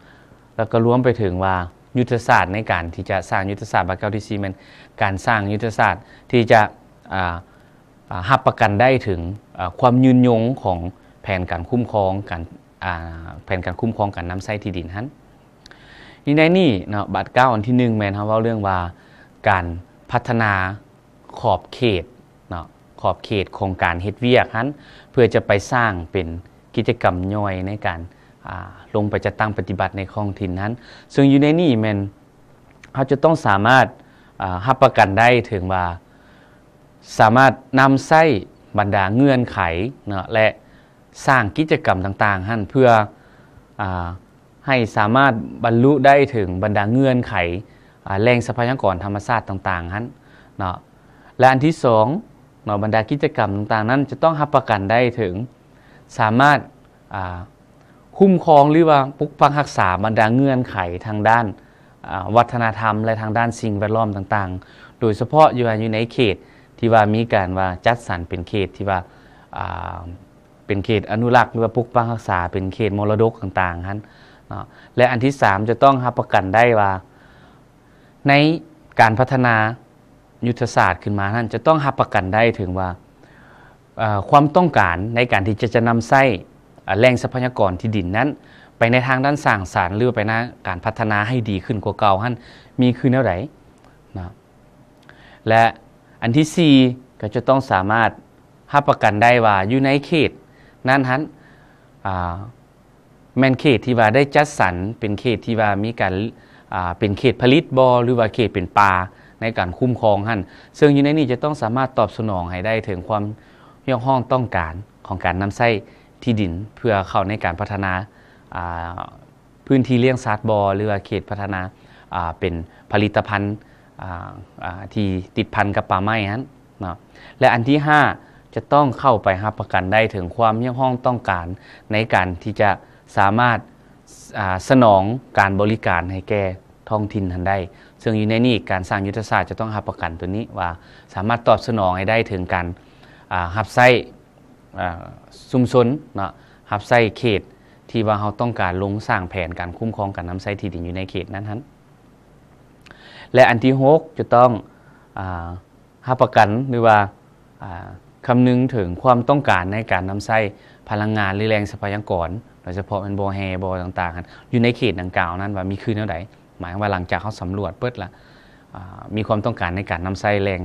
แล้วก็รวมไปถึงว่ายุทธศาสตร์ในการที่จะสร้างยุทธศาสตร์บาเกลที่ซีมันการสร้างยุทธศาสตร์ที่จะหับประกันได้ถึงความยืนยงของแผนการคุ้มครองการแผนการคุ้มครองการนำใส้ที่ดินฮั้นนี่ในนี่เนาะบาทเก้าอันที่หนึ่งแมนครับว่าเรื่องว่าการพัฒนาขอบเขตเนาะขอบเขตโครงการเฮ็ดเวียกฮั้นเพื่อจะไปสร้างเป็นกิจกรรมย่อยในการลงไปจะตั้งปฏิบัติในคลองถิ่นนั้น ซึ่ง อยู่ในนี่มันเขาจะต้องสามารถหับประกันได้ถึงว่าสามารถนำไส้บรรดาเงื่อนไขเนาะและสร้างกิจกรรมต่างๆหั่นเพื่ออให้สามารถบรรลุได้ถึงบรรดาเงื่อนไขแรงทรัพยากรธรรมชาติต่างๆหั่นเนาะและอันที่สองเนาะบรรดากิจกรรมต่าง ๆ นั้น จะต้องหับประกันได้ถึงสามารถคุ้มครอง หรือว่าปุกปังรักษาบรรดาเงื่อนไขทางด้านวัฒนธรรมและทางด้านสิ่งแวดล้อมต่างๆ โดยเฉพาะอยู่อยู่ในเขตที่ว่ามีการว่าจัดสรรเป็นเขตที่ว่าเป็นเขตอนุรักษ์หรือว่าปุกปังรักษา เป็นเขตมรดกต่างๆฮันและอันที่3จะต้องรับประกันได้ว่า ในการพัฒนา ยุทธศาสตร์ขึ้นมาท่านจะต้องรับประกันได้ถึงว่าความต้องการในการที่จะจะนำไส้แรงทรัพยากรที่ดินนั้น ไปในทางด้านสร้างสารรค์หรือไปในการพัฒนาให้ดีขึ้นกว่าเก่าฮันมีือแนเท่าไหร่นะและอันที่4ก็จะต้องสามารถรับประกันได้ว่าอยู่ในเขตนั้นฮันแมนเขตที่ว่าได้จัดสรรเป็นเขตที่ว่ามีการเป็นเขตผลิตบอหรือว่าเขตเป็นป่าในการคุ้มครองฮันซึ่งอยู่ในนี้จะต้องสามารถตอบสนองให้ได้ถึงความเรียกห้องต้องการของการนำไส้ที่ดินเพื่อเข้าในการพัฒนาพื้นที่เลี้ยงสัตว์บอหรือว่าเขตพัฒนาเป็นผลิตภัณฑ์ที่ติดพันกับป่าไม้นั้นนะและอันที่5จะต้องเข้าไปรับประกันได้ถึงความยั่งห้องต้องการในการที่จะสามารถสนองการบริการให้แก่ท้องถิ่นทันได้ ซึ่งอยู่ในนี้การสร้างยุทธศาสตร์จะต้องรับประกันตัวนี้ว่าสามารถตอบสนองให้ได้ถึงการหับไสซุมชนเนาะหับไซเขตที่ว่าเขาต้องการลงสร้างแผนการคุ้มครองการน้ำใช้ที่ดินอยู่ในเขตนั้นฮะและอันที่หกจะต้องหับประกันหรือว่าคำนึงถึงความต้องการในการนำใส้พลังงานหรือแรงทรัพยากรโดยเฉพาะเป็นบอแฮบอต่างๆ อยู่ในเขตดังกล่าวนั้นว่ามีคืนเท่าไหร่หมายว่าหลังจากเขาสำรวจเปิดละมีความต้องการในการนำใส้แรง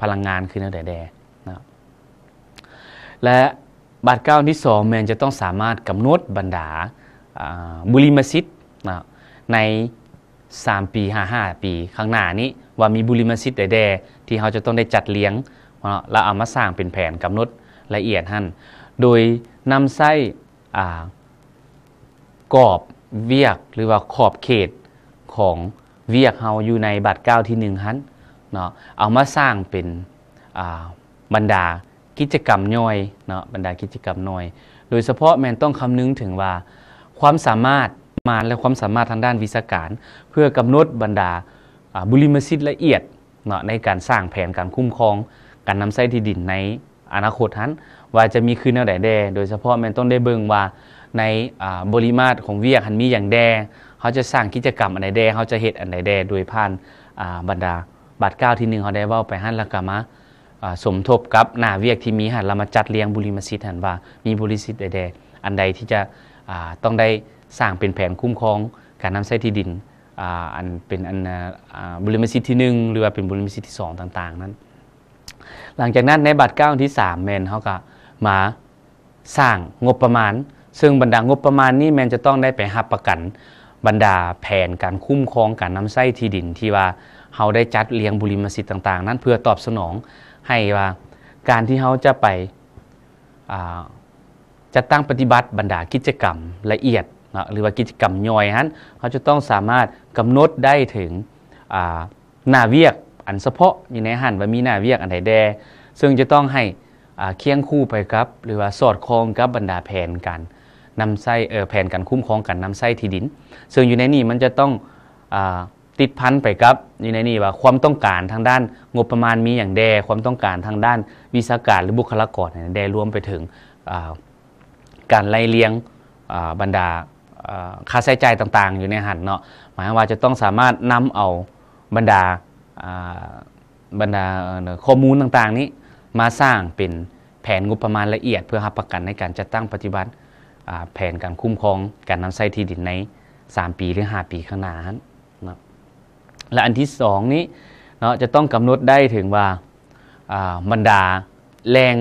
พลังงานคืนเท่าไหร่ดและบาทเก้าที่สองแมนจะต้องสามารถกำหนดบรรดาบุรีมสยทธน์ใน 3 ปี5-5ปี ข้างหน้านี้ว่ามีบุรีมิทยิ์ใดๆที่เขาจะต้องได้จัดเลี้ยงเราเอามาสร้างเป็นแผนกำหนดละเอียดหั่นโดยนำไส้กรอบเวียกหรือว่าขอบเขตของเวียกเฮาอยู่ในบาทเก้าที่หนึ่งหันเนาะเอามาสร้างเป็นบรรดากิจกรรมย่อยเนาะบรรดากิจกรรมน้อย โดยเฉพาะแมนต้องคำนึงถึงว่าความสามารถมาและความสามารถทางด้านวิชาการเพื่อกำหนดบรรดาบุริมสิทธิ์ละเอียดเนาะในการสร้างแผนการคุ้มครอง การนำใช้ที่ดินในอนาคตนั้นว่าจะมีคืนแนวใดแดโดยเฉพาะแมนต้องได้เบิ่งว่าในบริมาตรของเวียกันมีอย่างแดเขาจะสร้างกิจกรรมอันใดแดเขาจะเหตุอันใดแดโดยผ่านบรรดาบัตเก้าที่หนึ่งเขาได้ว่าไปหันละกามาสมทบกับหน้าเวียกที่มีหันเรามาจัดเรียงบุรีมัสยิดหันว่ามีบุรีมัสยิดใดๆอันใดที่จะต้องได้สร้างเป็นแผนคุ้มครอง การนำใช้ที่ดินอันเป็นอันบุรีมัสยิดที่ 1 หรือว่าเป็นบุรีมัสยิดที่ 2 ต่าง ๆ นั้น หลังจากนั้นในบัตรเก้าที่3แมนเขาก็มาสร้างงบประมาณ ซึ่งบรรดางบประมาณนี้แมนจะต้องได้ไปหับประกันบรรดาแผนการคุ้มครอง การนำใช้ที่ดินที่ว่าเขาได้จัดเรียงบุรีมัสยิดต่างๆนั้น เพื่อตอบสนองให้ว่าการที่เขาจะไปจะตั้งปฏิบัติบรรดากิจกรรมละเอียดนะหรือว่ากิจกรรมย่อยนั้นเขาจะต้องสามารถกำหนดได้ถึงหน้าเวียกอันเฉพาะอยู่ในหันว่ามีหน้าเวียกอันใดแด ซึ่งจะต้องให้เคียงคู่ไปครับ หรือว่าสอดคล้องกับบรรดาแผนการนำไส้แผนการคุ้มครองการนำไส้ที่ดิน ซึ่งอยู่ในนี้มันจะต้องอติดพันไปกับอยู่ในนี่ว่าความต้องการทางด้านงบประมาณมีอย่างแดความต้องการทางด้านวิชาการหรือบุคลากรแดรวมไปถึงการไล่เลี้ยงบรรดาค่าใช้จ่ายต่าง ๆ อยู่ในหันเนาะหมายว่าจะต้องสามารถนำเอาบรรดาบรรดาข้อมูลต่างๆ นี้ มาสร้างเป็นแผนงบประมาณละเอียด เพื่อหับประกันในการจัดตั้งปฏิบัติแผนการคุ้มครอง การนำใช้ที่ดินใน 3 ปีหรือ 5 ปีข้างหน้าและอันที่สองนี้เนาะจะต้องกำหนดได้ถึงว่าบรรดาแรง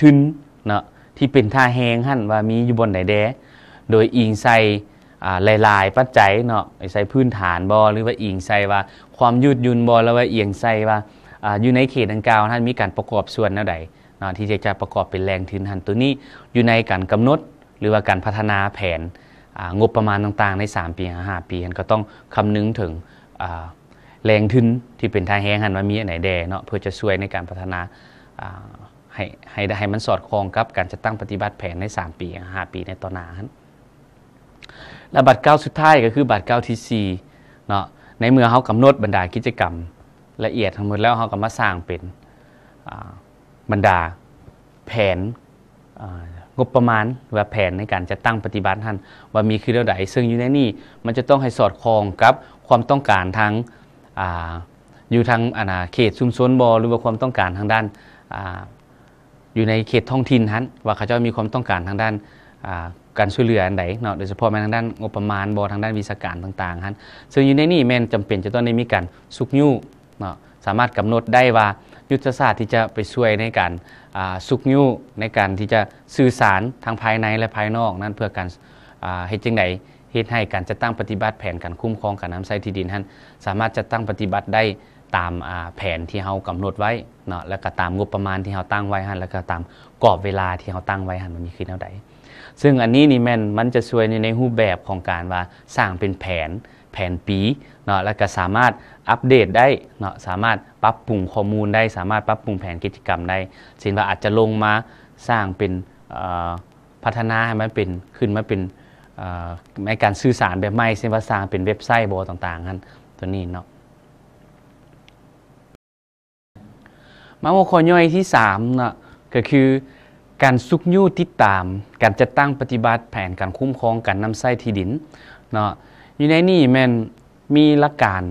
ทึนเนาะที่เป็นท่าแหงหั่นว่ามีอยู่บนไหนแด โดยอิงใส่ลาย ๆ ปัจจัยเนาะใส่พื้นฐานบอหรือว่าอิงใส่ว่าความยืดยุนบอแล้วว่าเอียงใส่ว่าอยู่ในเขตดังกล่าวท่านมีการประกอบส่วนใดเนาะที่จะจะประกอบเป็นแรงทึนหันตัวนี้อยู่ในการกำหนดหรือว่าการพัฒนาแผนงบประมาณต่างๆใน3ปี5ปีก็ต้องคำนึงถึงแรงทุนที่เป็นทางแห้งหันว่ามีอันไหนแดเนาะเพื่อจะช่วยในการพัฒนาให้ให้ได้ให้มันสอดคล้องกับการจะตั้งปฏิบัติแผนใน 3ปี5ปีในต่อหน้าฮและบัตรเก้าสุดท้ายก็คือบัตรเก้าที่4เนาะในเมื่อเขากำหนดบรรดากิจกรรมละเอียดทั้งหมดแล้วเขาก็มาสร้างเป็นบรรดาแผนงบประมาณว่าแผนในการจะตั้งปฏิบัติท่านว่ามีคือเท่าใดซึ่งอยู่ในนี่มันจะต้องให้สอดคล้องกับความต้องการทางอยู่ทางอาณาเขตชุมชนบอหรือว่าความต้องการทางด้านอยู่ในเขตท้องถิ่นนั้น ว่าเขาจะมีความต้องการทางด้านการช่วยเหลืออันใดเนาะ โดยเฉพาะแม้ทางด้านงบประมาณบอทางด้านวิชาการต่างๆฮันซึ่งอยู่ในนี้แม่นจำเป็นจะต้องได้มีการสุกยู่เนาะ สามารถกำหนดได้ว่ายุทธศาสตร์ที่จะไปช่วยในการสุกยู่ในการที่จะสื่อสารทางภายในและภายนอกนั้นเพื่อการเหตุจิงไหนเหตุให้การจัดตั้งปฏิบัติแผนการคุ้มครองการน้ำใช้ที่ดินท่านสามารถจัดตั้งปฏิบัติได้ตามแผนที่เฮากำหนดไว้เนาะแล้วก็ตามงบประมาณที่เฮาตั้งไว้ฮั่นแล้วก็ตามกรอบเวลาที่เฮาตั้งไว้ฮั่นมันมีคือแนวใดซึ่งอันนี้นี่แม่นมันจะช่วยในรูปแบบของการว่าสร้างเป็นแผนแผนปีเนาะแล้วก็สามารถอัปเดตได้เนาะสามารถปรับปรุงข้อมูลได้สามารถปรับปรุงแผนกิจกรรมได้สิ่นว่าอาจจะลงมาสร้างเป็นพัฒนาให้มันเป็นขึ้นมาเป็นในการสื่อสารแบบไม่เส้นภาษาเป็นเว็บไซต์บอต่าง ๆนันตัวนี้เนาะมาโมคอย่อยที่3เนาะก็คือการซุกยู่ติดตามการจัดตั้งปฏิบัติแผนการคุ้มครองการนำไส้ที่ดินเนาะอยู่ในนี่แม่นมีหลักการ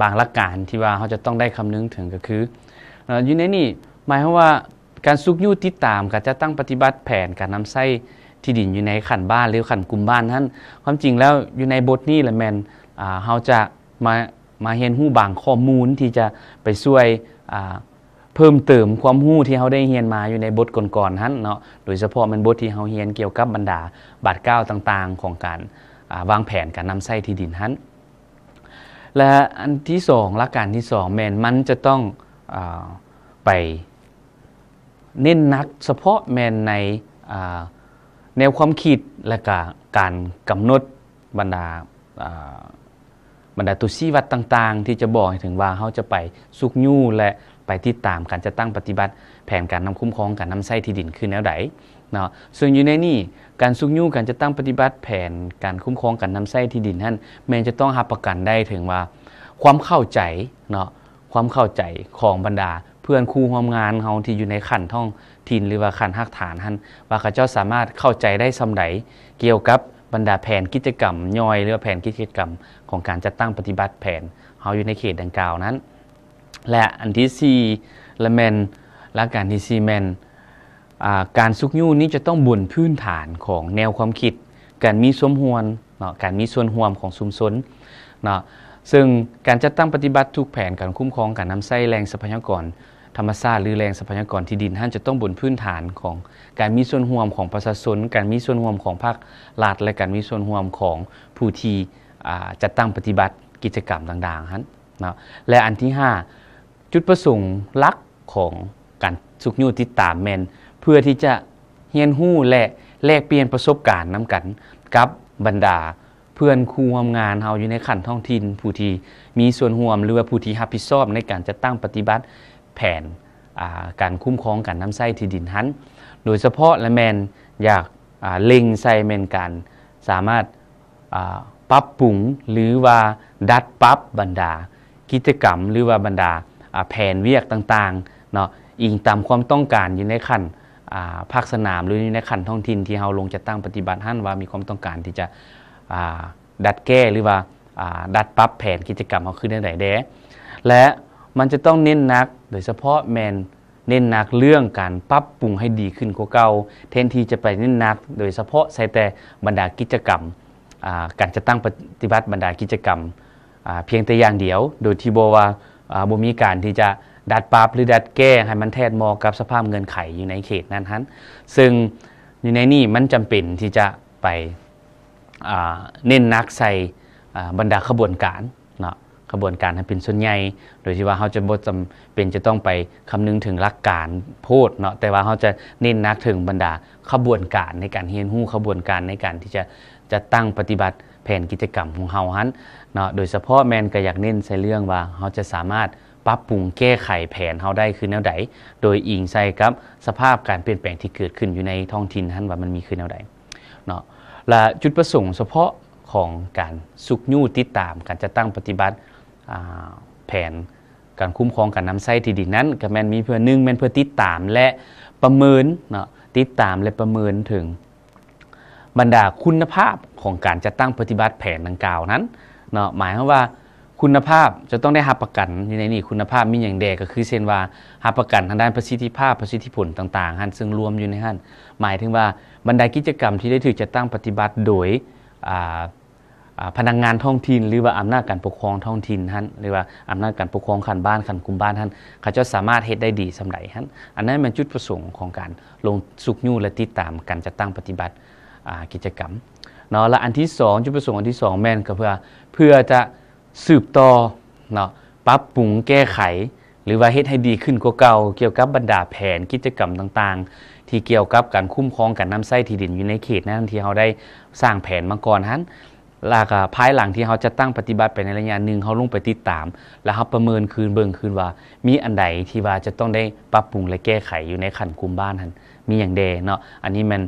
บางหลักการที่ว่าเขาจะต้องได้คำนึงถึงก็คืออยู่ในนี่หมายความว่าการซุกยู่ติดตามการจัดตั้งปฏิบัติแผนการนำไส้ที่ดินอยู่ในขันบ้านหรือขันกลุ่มบ้านนั้นความจริงแล้วอยู่ในบทนี้แหละแมนเราจะมามาเหียนหู้บางข้อมูลที่จะไปช่วยเพิ่มเติมความหู้ที่เขาได้เรียนมาอยู่ในบทก่อนๆนั้นเนาะ โดยเฉพาะเป็นบทที่เขาเรียนเกี่ยวกับบรรดา บาดเก้าต่างๆ ของการวางแผนการนำไส้ที่ดินนั้นและอันที่สองหลักการที่สองแมนมันจะต้องอไปเน้นนักเฉพาะแมนในแนวความคิดและกการกำหนดบรรดาบรรดาตุศีวัดต่างๆ ที่จะบอกถึงว่าเขาจะไปสุกยู่และไปติดตามการจะตั้งปฏิบัติแผนการนำคุ้มครอง การนำไส้ที่ดินขึ้นแนวไหนเนาะส่วนอยู่ในนี่การสุกยู่การจะตั้งปฏิบัติแผนการคุ้มครองการนำไส้ที่ดินท่านแมนจะต้องหับประกันได้ถึงว่าความเข้าใจเนาะความเข้าใจของบรรดาเพื่อนคู่ความงานเขาที่อยู่ในขั้นท่องถิ่นหรือว่าขันหักฐานท่านว่าข้าเจ้าสามารถเข้าใจได้สำไไนเกี่ยวกับบรรดาแผนกิจกรรม ย่อยหรือว่าแผนกิจกรรม ของการจัดตั้งปฏิบัติแผนเฮาอยู่ในเขตดังกล่าวนั้น และอันที่4ละแมนและการที่4แมนการซุกยู่นี้จะต้องบุญพื้นฐานของแนวความคิด การมีสมวหวนเนาะ การมีส่วนห่วมของสุมชนเนาะ ซึ่งการจัดตั้งปฏิบัติทุกแผนการคุ้มครองการนำไส้แรงทรัพยากรธรรมชาติหรือแรงทรัพยากรที่ดินท่านจะต้องบนพื้นฐานของการมีส่วนร่วมของประชาชนการมีส่วนร่วมของภาครัฐและการมีส่วนร่วมของผู้ที่จัดตั้งปฏิบัติกิจกรรมต่างๆนนนะและอันที่5จุดประสงค์หลักของการสุกยูติดตามแมนเพื่อที่จะเฮียนหู้และแลกเปลี่ยนประสบการณ์นำกันกับบรรดาเพื่อนครูท่วงานเฮาอยู่ในขั้นท้องถิ่น ผู้ที่มีส่วนร่วมหรือว่าผู้ที่รับผิดชอบในการจัดตั้งปฏิบัติแผนการคุ้มครองการน้ำไส้ที่ดินหัน โดยเฉพาะและแมนอยากเล็งไซเมนการสามารถปรับปรุงหรือว่าดัดปรับบรรดา กิจกรรมหรือว่าบรรดาแผนเวียกต่างๆเนาะอิงตามความต้องการยู่ในขั้นภาคสนามหรือในขั้นท้องถิ่นที่เราลงจะตั้งปฏิบัติหันว่ามีความต้องการที่จะดัดแก้หรือว่าดัดปรับแผนกิจกรรมเขาขึ้นได้ไหนแด้และมันจะต้องเน้นนักโดยเฉพาะแมนเน้นนักเรื่องการปรับปรุงให้ดีขึ้นกว่าเก่าแทนที่จะไปเน้นนัก โดยเฉพาะใส่แต่บรรดากิจกรรมการจะตั้งปฏิบัติบรรดากิจกรรมเพียงแต่อย่างเดียว โดยที่บอกว่าบ่มีการที่จะดัดปรับหรือดัดแก้ ให้มันแทดมอกับสภาพเงินไขอยู่ในเขตนั้นฮันซึ่งอยู่ในนี่มันจำเป็นที่จะไปเน้นนักใส่บรรดาขบวนการกระบวนการทำเป็นส่วนใหญ่ โดยที่ว่าเขาจะบ่จำเป็นจะต้องไปคำนึงถึงหลักการพูดเนาะ แต่ว่าเขาจะเน้นนักถึงบรรดาขบวนการในการเรียนรู้ขบวนการในการที่จะจะตั้งปฏิบัติแผนกิจกรรมของเฮาฮันเนาะ โดยเฉพาะแมนก็อยากเน้นใส่เรื่องว่าเขาจะสามารถปรับปรุงแก้ไขแผนเฮาได้คือแนวใด โดยอิงใส่กับสภาพการเปลี่ยนแปลงที่เกิดขึ้นอยู่ในท้องถิ่น่ันว่ามันมีคือแนวใดเนาะ และจุดประสงค์เฉพาะของการสุกยู่ติดตามการจะตั้งปฏิบัติแผนการคุ้มครองการนำใช้ที่ดินนั้นก็แม่นมีเพื่อนึ่งแม่นเพื่อติดตามและประเมินเนาะติดตามและประเมินถึงบรรดาคุณภาพของการจัดตั้งปฏิบัติแผนดังกล่าวนั้นเนาะหมายความว่าคุณภาพจะต้องได้หับประกันในนี้คุณภาพมีอย่างแดก็คือเช่นว่าหับประกันทางด้านประสิทธิภาพประสิทธิผลต่างๆหันซึ่งรวมอยู่ในหันหมายถึงว่าบรรดากิจกรรมที่ได้ถือจัดตั้งปฏิบัติโดยพนักงงานท้องถิ่นหรือว่าอำนาจการปกครองท้องถิ่นท่านหรือว่าอำนาจการปกครองขันบ้านขันกุมบ้านท่านเขาจะสามารถเฮ็ดได้ดีสำหรับท่านอันนั้นเป็นจุดประสงค์ของการลงสุกยู่และติดตามการจัดตั้งปฏิบัติกิจกรรมเนาะและอันที่สองจุดประสงค์อันที่สองแม่นก็เพื่อเพื่อจะสืบต่อเนาะปรับ ปรุงแก้ไข หรือว่าเฮ็ดให้ดีขึ้นกว่าเก่าเกี่ยวกับบรรดาแผนกิจกรรมต่างๆ ที่เกี่ยวกับการคุ้มครองการนำไส้ที่ดินอยู่ในเขตนั้นที่เขาได้สร้างแผนมาก่อนท่านลักภายหลังที่เขาจะตั้งปฏิบัติไปในระยะหนึ่งเขาลงไปติดตาม แล้วเขาประเมินคืนเบิ่งคืนว่ามีอันใดที่ว่าจะต้องได้ปรับปรุงและแก้ไขอยู่ในขันคุมบ้านหันมีอย่างเดเนาะอันนี้มัน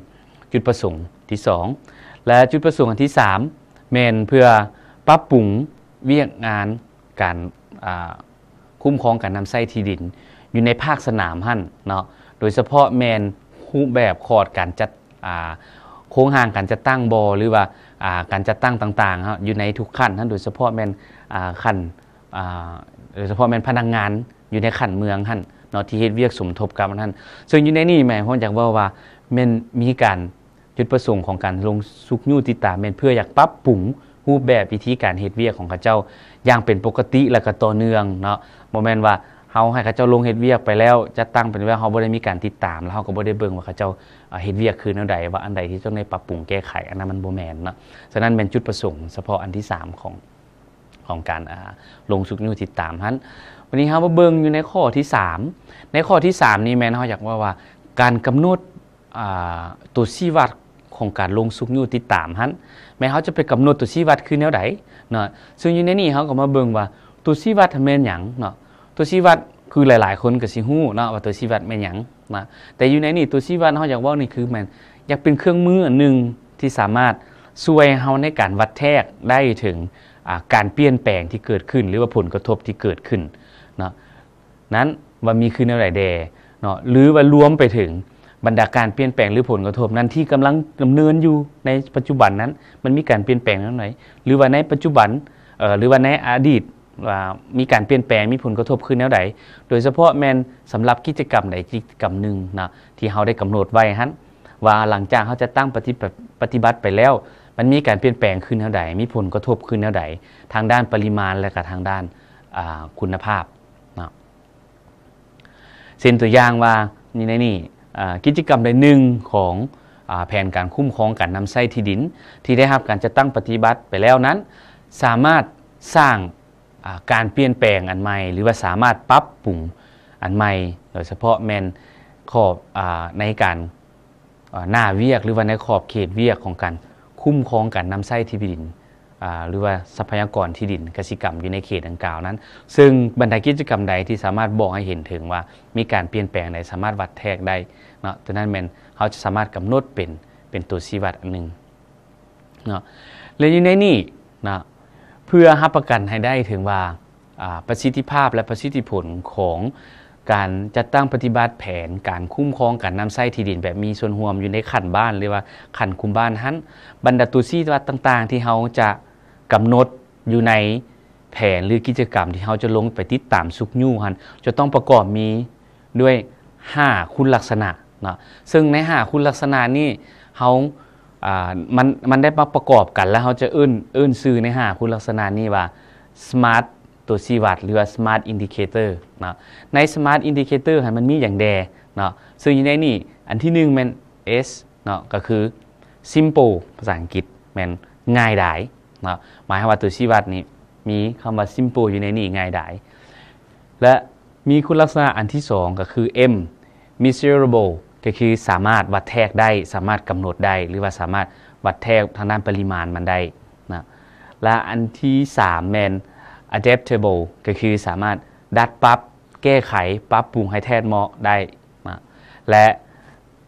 จุดประสงค์ที่ 2 และจุดประสงค์อันที่3เมนเพื่อปรับปรุงเวียกงานการคุ้มครองการนำไส้ที่ดิน อยู่ในภาคสนามหั่นเนาะโดยเฉพาะแมนรูปแบบคอร์ดการจัดโครงห่างการจัดตั้งบอหรือว่าการจัดตั้งต่างๆอยู่ในทุกขั้นท่านโดยเฉพาะแม่นขั้นโดยเฉพาะแม่นพนักงานอยู่ในขั้นเมืองท่านเนอที่เฮ็ดเวียกสมทบกับท่านซึ่งอยู่ในนี้หม่ยคอาจากว่าว่าแม่นมีการจุดประสงค์ของการลงสุกยูติตาแม่นเพื่ออยากปรับปรุงรูปแบบวิธีการเฮ็ดเวียกของเขาเจ้าอย่างเป็นปกติและก็ต่อเนื่องเนาะบ่แม่นว่าเฮาให้เขาเจ้าลงเฮ็ดเวียกไปแล้วจะตั้งเป็นว่าเฮาบ่ได้มีการติดตามแล้วเฮาก็บ่ได้เบิ่งว่าเขาเจ้าเฮ็ดเวียกคือแนวใดว่าอันใดที่ต้องได้ปรับปรุงแก้ไขอันนั้นมันบ่แม่นเนาะฉะนั้นเป็นจุดประสงค์เฉพาะอันที่ 3ของของการลงสุกนิ้วติดตามฮั้นวันนี้เฮาบ่เบิ่งอยู่ในข้อที่ 3 ในข้อที่ 3 นี้แม่นเฮาอยากว่าว่าการกำหนดตัวชี้วัดของการลงสุกนิ้วติดตามฮั้นแม่เฮาจะไปกำหนดตัวชี้วัดคือแนวใดเนาะซึ่งอยู่ในนี้เฮาก็มาเบิ่งว่าตัวชี้วัดแม่นหยังเนาะตัวชี้วัดคือหลายๆคนกับสิฮู้เนาะว่าตัวชี้วัดแม่นหยังนะแต่อยู่ในนี่ตัวชี้วัดเขาอยากว่านี่คือมันอยากเป็นเครื่องมือหนึ่งที่สามารถช่วยเฮาในการวัดแทกได้ถึงการเปลี่ยนแปลงที่เกิดขึ้น หรือว่าผลกระทบที่เกิดขึ้นเนาะนั้นว่ามีคือแนวไหนแดเนาะหรือว่ารวมไปถึงบรรดาการเปลี่ยนแปลงหรือผลกระทบนั้นที่กำลังดำเนินอยู่ในปัจจุบันนั้นมันมีการเปลี่ยนแปลงนั่นไหน หรือว่าในปัจจุบันหรือว่าในอดีตว่ามีการเปลี่ยนแปลง มีผลกระทบขึ้นแนวใดโดยเฉพาะแมนสำหรับกิจกรรมใดกิจกรรมหนึ่งนะที่เขาได้กำหนดไว้ฮันว่าหลังจากเขาจะตั้งปฏิปฏิบัติไปแล้ว มันมีการเปลี่ยนแปลงขึ้นแนวใดมีผลกระทบขึ้นแนวใดทางด้านปริมาณและก็ทางด้านคุณภาพนะเส้นตัวอย่างว่านี่ในนี่กิจกรรมใดหนึ่งของแผนการคุ้มครองการนำไส้ที่ดิน ที่ได้รับการจะตั้งปฏิบัติไปแล้วนั้นสามารถสร้างการเปลี่ยนแปลงอันใหม่หรือว่าสามารถปรับปรุงอันใหม่โดยเฉพาะแมนขอบอในการหน้าเวียก หรือว่าในขอบเขตเวียกของการคุ้มครองการนำไส้ที่ดินหรือว่าทรัพยากรที่ดินกสิกรรมอยู่ในเขตดังกล่าวนั้น ซึ่งบรรดากิจกรรมใดที่สามารถบอกให้เห็นถึงว่ามีการเปลี่ยนแปลงใดสามารถวัดแทกได้เนาะดังนั้นแมนเขาจะสามารถกำหนดเป็นเป็นตัวชี้วัดอันหนึ่งเนาะและอยู่ในนี้นะเพื่อหับประกันให้ได้ถึงว่าประสิทธิภาพและประสิทธิผลของการจัดตั้งปฏิบัติแผนการคุ้มครองการนำไส้ที่ดินแบบมีส่วนห่วม อยู่ในขันบ้านหรือว่าขันคุมบ้านหั้นบรรดาตัวซีวัดต่างๆที่เขาจะกำหนดอยู่ในแผนหรือกิจกรรมที่เขาจะลงไปติดตามซุกยู่หันจะต้องประกอบมีด้วย 5 คุณลักษณะนะซึ่งใน 5 คุณลักษณะนี่เขามันมันได้มาประกอบกันแล้วเขาจะอื่นอื่นซื้อในหาคุณลักษณะนี้ว่า smart ตัวชีวัดหรือว่า smart indicator เนาะใน smart indicator มันมีอย่างแดเนาะซึ่งอยู่ในนี่อันที่หนึ่งมัน S เนาะก็คือ simple ภาษาอังกฤษมันง่ายดายเนาะหมายความว่าตัวชีวัดนี้มีคำว่า simple อยู่ในนี่ง่ายดายและมีคุณลักษณะอันที่สองก็คือ M measurable ก็คือสามารถวัดแทกได้สามารถกำหนดได้ หรือว่าสามารถวัดแทกทางด้านปริมาณมันได้นะและอันที่3แมน adaptable ก็คือสามารถดัดปรับ แก้ไข ปรับปรุงให้แทนเหมาะได้นะและ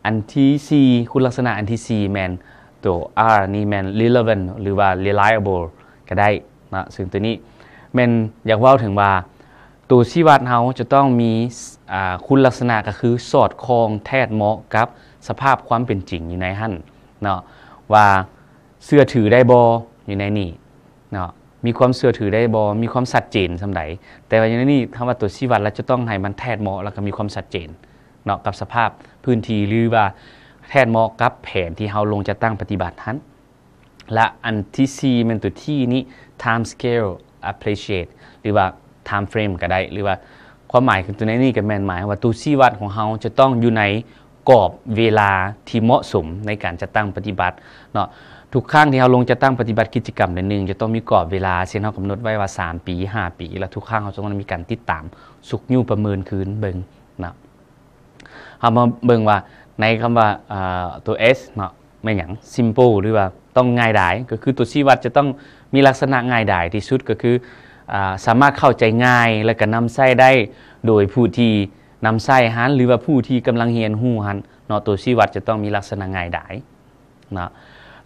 อันที่4คุณลักษณะอันที่4แมนตัว R นี่แมน relevant หรือว่า reliable ก็ได้นะซึ่งตัวนี้แมนอยากว่าถึงว่าตัวชี้วัดเฮาจะต้องมีคุณลักษณะก็คือสอดคล้องแทดเหมาะกับสภาพความเป็นจริงอยู่ในหั่นเนาะว่าเสื้อถือได้บออยู่ในนี่เนาะมีความเสื่อถือได้บอ มีความสัดเจนสำไดแต่ว่าอย่างนี้คำว่าตัวชี้วัดแล้วจะต้องให้มันแทดเหมาะแล้วก็มีความสัดเจนเนาะกับสภาพพื้นที่หรือว่าแทดเหมาะกับแผนที่เฮาลงจะตั้งปฏิบัติทันและอันที่4มันตัวที่นี้ time scale appreciate หรือว่าไทม์เฟรมก็ได้ หรือว่าความหมายของตัวนี้นี่ก็แมนหมายว่าตัวชี้วัดของเราจะต้องอยู่ในกรอบเวลาที่เหมาะสมในการจะตั้งปฏิบัติเนาะทุกครั้งที่เราลงจะตั้งปฏิบัติกิจกรรมหนึ่ง จะต้องมีกรอบเวลาเช่นเรากำหนดไว้ว่า 3 ปี 5 ปี แล้วทุกครั้งเราจะต้องมีการติดตามสุกยู่ประเมินคืนเบิงนะเอามาเบิงว่าในคำว่าตัว S เนาะไม่หยัง simple หรือว่าต้องง่ายดายก็คือตัวชี้วัดจะต้องมีลักษณะง่ายดายที่สุดก็คือสามารถเข้าใจง่ายและก็นำใส้ได้โดยผู้ที่นำใส้หันหรือว่าผู้ที่กำลังเรียนหู้ันเนาะตัวชี้วัดจะต้องมีลักษณะง่ายดายเนาะ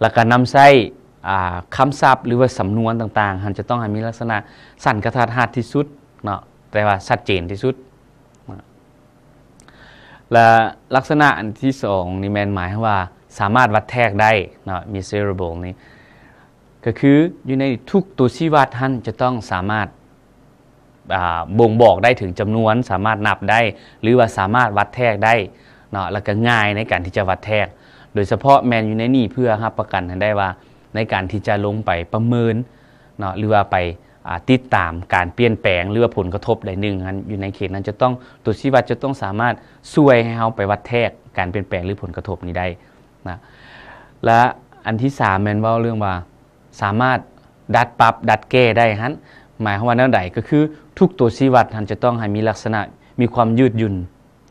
แล้วก็นำใส้คำศัพท์หรือว่าสำนวนต่างๆหันจะต้องให้มีลักษณะสั้นกระทัดหัดที่สุดเนาะแต่ว่าชัดเจนที่สุดและลักษณะอันที่สองนี่แมนหมายว่าสามารถวัดแทกได้เนาะมีเซอร์โบลนี้ก็คืออยู่ในทุกตัวชี้วัดท่านจะต้องสามารถบ่งบอกได้ถึงจำนวนสามารถนับได้ หรือว่าสามารถวัดแทกได้เนาะแล้วก็ง่ายในการที่จะวัดแทก โดยเฉพาะแมนอยู่ในนี่เพื่อรับประกันได้ว่าในการที่จะลงไปประเมินเนาะหรือว่าไปติดตามการเปลี่ยนแปลงหรือว่าผลกระทบใดหนึ่งนั้นอยู่ในเขตนั้นจะต้องตัวชี้วัดจะต้องสามารถช่วยให้เขาไปวัดแทกการเปลี่ยนแปลงหรือผลกระทบนี้ได้นะและอันที่3แมนว่าเรื่องว่าสามารถดัดปรับดัดแก้ได้ฮันหมายความว่าแนวใดก็คือทุกตัวชีวัด่านจะต้องให้มีลักษณะมีความยืดหยุ่น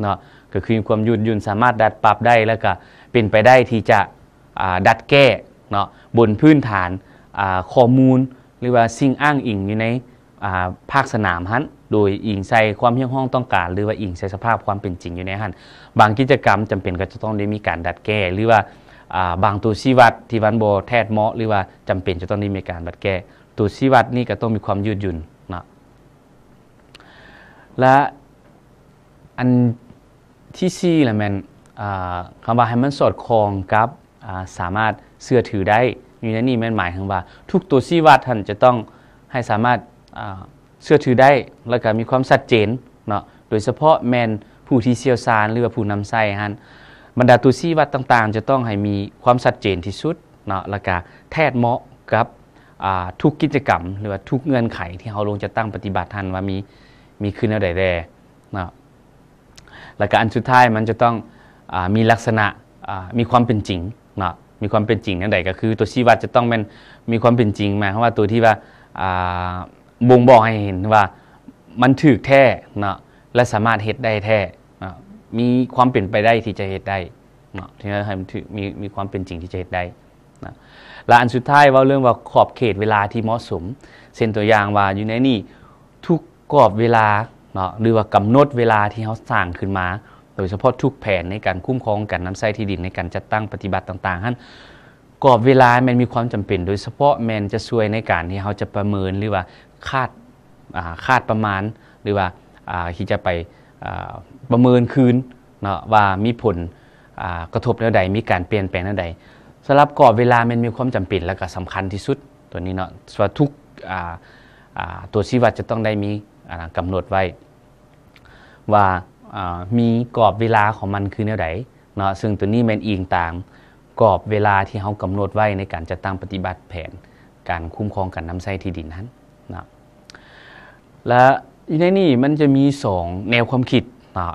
เนาะก็คือมีความยืดหยุ่นสามารถดัดปรับได้แล้วก็เป็นไปได้ที่จะดัดแก้เนาะบนพื้นฐานข้อมูลหรือว่าสิ่งอ้างอิงอยู่ในภาคสนามฮันโดยอิงใส่ความเฮียงห้องต้องการ หรือว่าอิงใส่สภาพความเป็นจริงอยู่ในฮันบางกิจกรรมจำเป็นก็จะต้องได้มีการดัดแก้หรือว่าบางตัวชีวัดที่วันโบแทดเหมาะ หรือว่าจำเป็นจะต้องมีการบัดแก้ตัวชีวัดนี่ก็ต้องมีความยืดหยุ่นนะและอันที่สี่ละแมนคำว่าให้มันสอดคล้องกับสามารถเสื่อถือได้อยู่ในนี้แม่นหมายถึงว่า ทุกตัวชีวัดท่านจะต้องให้สามารถเสื่อถือได้ แล้วก็มีความชัดเจนเนาะโดยเฉพาะแมนผู้ที่เชี่ยวชาญหรือว่าผู้นำใส้ฮันบรรดาตัวชี้วัดต่างๆ จะต้องให้มีความชัดเจนที่สุดเนาะแล้วก็แทดเหมาะกับทุกกิจกรรม หรือว่าทุกเงื่อนไขที่เขาลงจะตั้งปฏิบัติทันว่ามีมีขึ้นแนวใดแดเนาะแล้วก็อันสุดท้ายมันจะต้องอมีลักษณะมีความเป็นจริงเนาะมีความเป็นจริงนั่นใดก็คือตัวชี้วัดจะต้องเป็นมีความเป็นจริงมาเพราะว่าตัวที่ว่าบ่งบอกให้เห็นว่ามันถือแท้เนาะและสามารถเหตุได้แท้มีความเปลี่ยนไปได้ที่จะเหตุได้เนาะที่ให้มันมีมีความเป็นจริงที่จะเหตุได้นะและอันสุดท้ายว่าเรื่องว่าขอบเขตเวลาที่เหมาะสมเซ้นตัวอย่างว่าอยู่ในนี่ทุกกรอบเวลาเนาะหรือว่ากำหนดเวลาที่เขาสร้างขึ้นมา โดยเฉพาะทุกแผนในการคุ้มครองกันน้ำใช้ที่ดินในการจัดตั้งปฏิบัติต่างๆท่านกรอบเวลามันมีความจำเป็น โดยเฉพาะแมนจะช่วยในการที่เขาจะประเมินหรือว่าคาดคาดประมาณ หรือว่าที่จะไปประเมินคืนเนาะว่ามีผลกระทบแนวใด มีการเปลี่ยนแปลงแนวใดสำหรับกรอบเวลามันมีความจำเป็นและก็สำคัญที่สุดตัวนี้เนาะว่าทุกตัวชี้วัดจะต้องได้มีกำหนดไว้ว่ามีกรอบเวลาของมันคือแนวใดเนาะซึ่งตัวนี้มันอิงตามกรอบเวลาที่เขากำหนดไว้ในการจัดตั้งปฏิบัติแผนการคุ้มครองการนำใช้ที่ดินนั้นนะและในนี้มันจะมี2แนวความคิด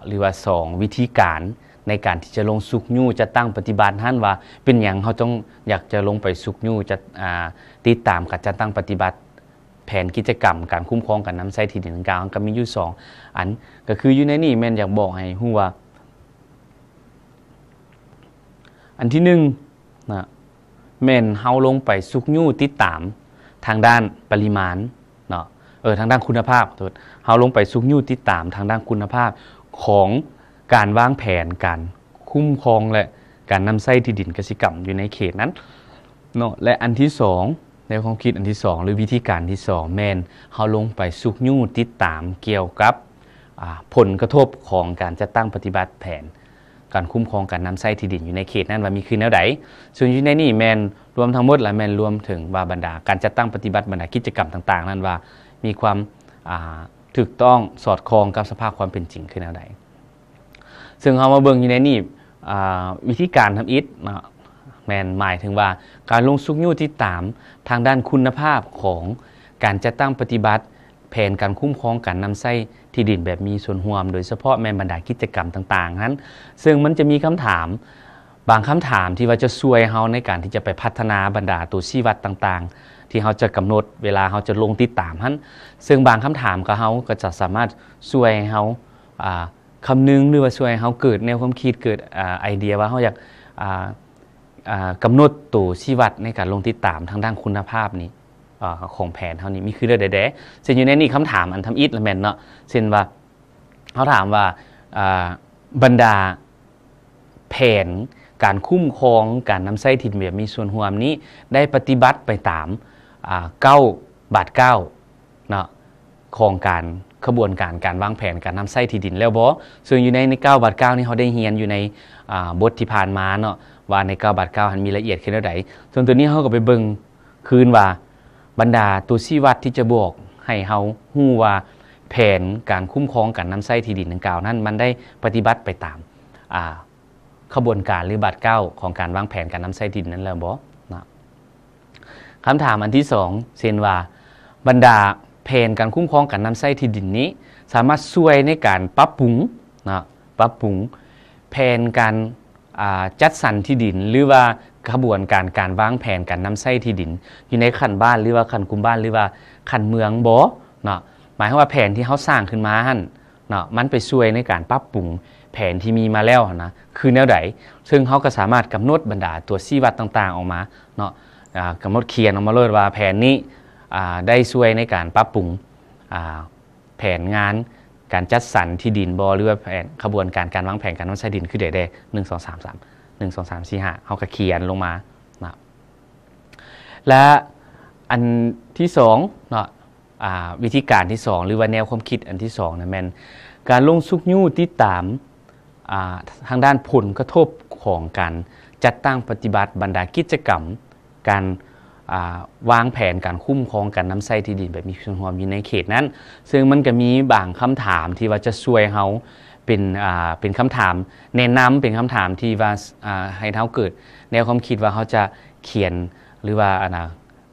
หรือว่าสองวิธีการในการที่จะลงสุกยู่จะตั้งปฏิบัติท่านว่าเป็นอย่างเขาต้องอยากจะลงไปสุกยู่จะติดตามการจัดตั้งปฏิบัติแผนกิจกรรมการคุ้มครองการน้ำใส้ที่ดินกลางก็มีอยู่สองอันก็คืออยู่ในนี่แม่นอยากบอกให้หัวอันที่หนึ่งนะแม่นเฮาลงไปสุกยู่ติดตามทางด้านปริมาณเนาะเออทางด้านคุณภาพเฮาลงไปสุกยู่ติดตามทางด้านคุณภาพของการวางแผนการคุ้มครองและการนำไส้ที่ดินกสิกรรมอยู่ในเขตนั้นเนาะและอันที่สองในความคิดอันที่สองหรือวิธีการที่สองแมนเฮาลงไปสุกยู่ติดตามเกี่ยวกับผลกระทบของการจัดตั้งปฏิบัติแผน การคุ้มครองการนำไส้ที่ดินอยู่ในเขตนั้นว่ามีคืนแนวใดส่วนอยู่ในนี่แมนรวมทั้งหมดและแมนรวมถึงว่าบรรดาการจัดตั้งปฏิบัติบรรดากิจกรรมต่างๆ นั้นว่ามีความถูกต้องสอดคล้องกับสภาพความเป็นจริงคือแนวใด ซึ่งเขามาเบิ่งอยู่ในนี่วิธีการทำอิฐแมนหมายถึงว่าการลงสุกยู่ที่ตามทางด้านคุณภาพของการจัดตั้งปฏิบัติ แผนการคุ้มครองการนำไส้ที่ดินแบบมีส่วนห่วม โดยเฉพาะแมนบรรดากิจกรรมต่าง ๆ นั้น ซึ่งมันจะมีคำถามบางคำถามที่ว่าจะช่วยเฮาในการที่จะไปพัฒนาบรรดาตัวชี้วัดต่าง ๆที่เขาจะกำหนดเวลาเขาจะลงติดตามฮั้นซึ่งบางคำถามก็เขาก็จะสามารถช่วยเขาคำนึงหรือว่าช่วยเขาเกิดแนวความคิดเกิดไอเดียว่าเขาอยากกำหนดตัวชีวัดในการลงติดตามทางด้านคุณภาพนี้ของแผนเท่านี้มีคือเรื่องแดๆเช่นอยู่ในนี้คำถามอันทาอิทละแมนเนาะเช่นว่าเขาถามว่าบรรดาแผน การคุ้มครองการนำไส้ถิ่นแบบมีส่วนห่วมนี้ได้ปฏิบัติไปตามเก้าบาทเก้าเนาะโครงการขบวนการการวางแผนการนำไส้ที่ดินแล้วบอส่วนอยู่ในในเก้าบาทเก้านี่เขาได้เฮียนอยู่ในบทที่ผ่านมาเนาะว่าในเก้าบาทเก้ามันมีละเอียดแค่ไหนส่วนตัวนี้เขาก็ไปเบิ่งคืนว่าบรรดาตัวชี้วัดที่จะบอกให้เขาหู้ว่าแผนการคุ้มครองการนำไส้ที่ดินดังกล่าวนั้นมันได้ปฏิบัติไปตามขบวนการหรือบาทเก้าของการวางแผนการนำไส้ดินนั้นแล้วบอคำถามอันที่สองเซนว่าบรรดาแผนการคุ้มครองการนำไส้ที่ดินนี้ สามารถช่วยในการปรับปรุงนะปรับปรุง แผนการจัดสรรที่ดินหรือว่ากระบวนการการวางแผนการนำไส้ที่ดิน อยู่ในขั้นบ้านหรือว่าขั้นกลุ่มบ้านหรือว่าขั้นเมืองบอเนาะหมายความว่าแผนที่เขาสร้างขึ้นมาหั่นเนาะมันไปช่วยในการปรับปรุง แผนที่มีมาแล้วนะคือแนวไหนซึ่งเขาก็สามารถกำหนดบรรดาตัวชี้วัดต่าง ๆออกมาเนาะกำหนดเขียนออกมาเลยว่าแผนนี้ได้ช่วยในการปรับปรุงแผนงานการจัดสรรที่ดินบอหรือว่าแผนขบวนการการวางแผนการนงใช้ดินคือเดเดหนึ่งสองสามสามหนึ่งสองสามสี่ห้าเขาก็เขียนลงมานะและอันที่สองเนาะวิธีการที่สองหรือว่าแนวความคิดอันที่สองนะแมนการลงซุกยู่ที่ตามทางด้านผลกระทบของการจัดตั้งปฏิบัติบรรดากิจกรรมการวางแผนการคุ้มครองการน้ำใส้ที่ดินแบบมีส่วนร่วมอยู่ในเขตนั้น ซึ่งมันก็มีบางคำถามที่ว่าจะช่วยเขาเป็นเป็นคำถาม แนะนำเป็นคำถามที่ว่าให้เท้าเกิดแนวความคิดว่าเขาจะเขียนหรือว่านะ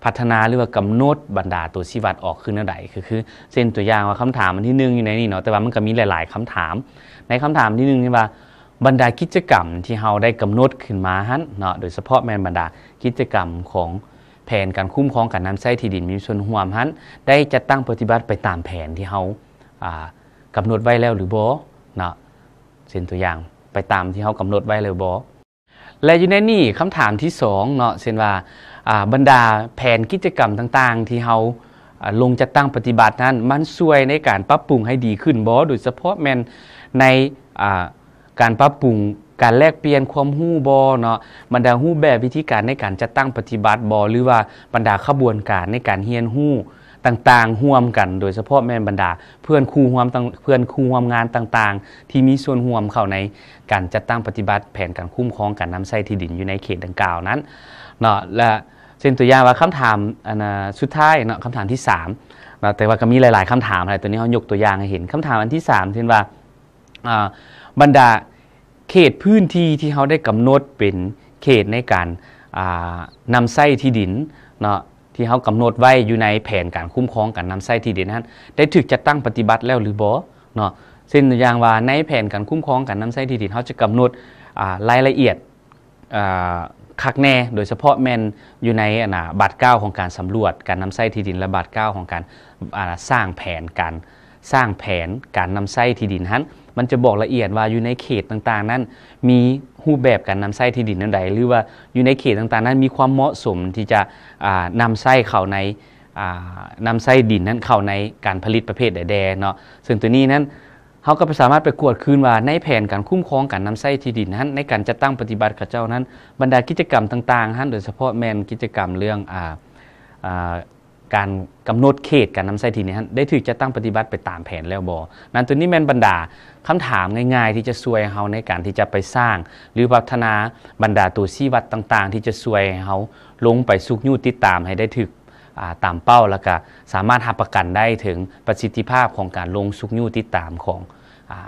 พัฒนาหรือว่ากำหนดบรรดาตัวชี้วัดออกขึ้นนั่นใดคือคือเส้นตัวอย่างว่าคำถามอันที่หนึ่งอยู่ในนี่เนาะ แต่ว่ามันก็มีหลาย ๆคำถาม ในคำถามที่หนึ่งนี่ว่าบรรดากิจกรรมที่เราได้กำหนดขึ้นมาฮั้นเนาะโดยเฉพาะแม่นบรรดากิจกรรมของแผนการคุ้มครองการนำใช้ที่ดินมีส่วนห่วมฮั้นได้จัดตั้งปฏิบัติไปตามแผนที่เราอ่ากำหนดไว้แล้วหรือบ่เนาะเช่นตัวอย่างไปตามที่เรากำหนดไว้แล้วบ่และอยู่ในนี้คำถามที่2เนาะเช่นว่าอ่าบรรดาแผนกิจกรรมต่างๆ ที่เราลงจัดตั้งปฏิบัตินั้นมันช่วยในการปรับปรุงให้ดีขึ้นบ่โดยเฉพาะแม่นในอ่าการปรับปรุง การแลกเปลี่ยนความหู้บอเนาะบรรดาหู้แบบวิธีการในการจัดตั้งปฏิบัติบอหรือว่าบรรดาขบวนการในการเฮียนหู้ต่างๆห่วมกัน โดยเฉพาะแม่นบรรดาเพื่อนคู่ห่วมเพื่อนคู่ห่วมงานต่างๆ ที่มีส่วนห่วมเข้าในการจัดตั้งปฏิบัติแผนการคุ้มครองการนำใช้ที่ดินอยู่ในเขตดังกล่าวนั้นเนาะและเช่นตัวอย่างว่าคำถามอันสุดท้ายเนาะคำถามที่3เนาะแต่ว่าก็มีหลาย ๆคำถามอะไรตัวนี้เขายกตัวอย่างให้เห็นคำถามอันที่3เช่นว่าบรรดาเขตพื้นที่ที่เขาได้กำหนดเป็นเขตในการนำไส้ที่ดินเนาะที่เขากำหนดไว้อยู่ในแผนการคุ้มครองการนำไส้ที่ดินนั้นได้ถึกจัดตั้งปฏิบัติแล้วหรือบ่เนาะเส้นอย่างว่าในแผนการคุ้มครองการนำไส้ที่ดินเขาจะกำหนดรายละเอียดคักแน่ โดยเฉพาะแมนอยู่ในนะบาทเก้าของการสำรวจการนำไส้ที่ดิน และบารเก้าของการสร้างแผนการสร้างแผนการนำไส้ที่ดินนั้นมันจะบอกละเอียดว่าอยู่ในเขตต่างๆ นั้นมีรูปแบบการนำไส้ที่ดินนั้นใดหรือว่าอยู่ในเขตต่างๆ นั้นมีความเหมาะสมที่จะนำไส้เข้าในนำไส้ดินนั้นเข้าในการผลิตประเภทใดๆเนาะซึ่งตัวนี้นั้นเขาก็สามารถไปกวดคืนว่าในแผนการคุ้มครองการนำไส้ที่ดินนั้นในการจัดตั้งปฏิบัติกับเจ้านั้นบรรดากิจกรรมต่างๆฮะโดยเฉพาะแมนกิจกรรมเรื่องการกำหนดเขตการนำใส่ทีนี้ได้ถือจะตั้งปฏิบัติไปตามแผนแล้วบอนั้นตัวนี้แม่นบรรดาคำถามง่าย ๆ ที่จะช่วยเฮาในการที่จะไปสร้าง หรือพัฒนาบรรดาตัวชี้วัดต่างๆ ที่จะช่วยเฮาลงไปสุกยูติดตามให้ได้ถึกตามเป้าแล้วก็สามารถหับประกันได้ถึงประสิทธิภาพของการลงสุกยูติดตามของ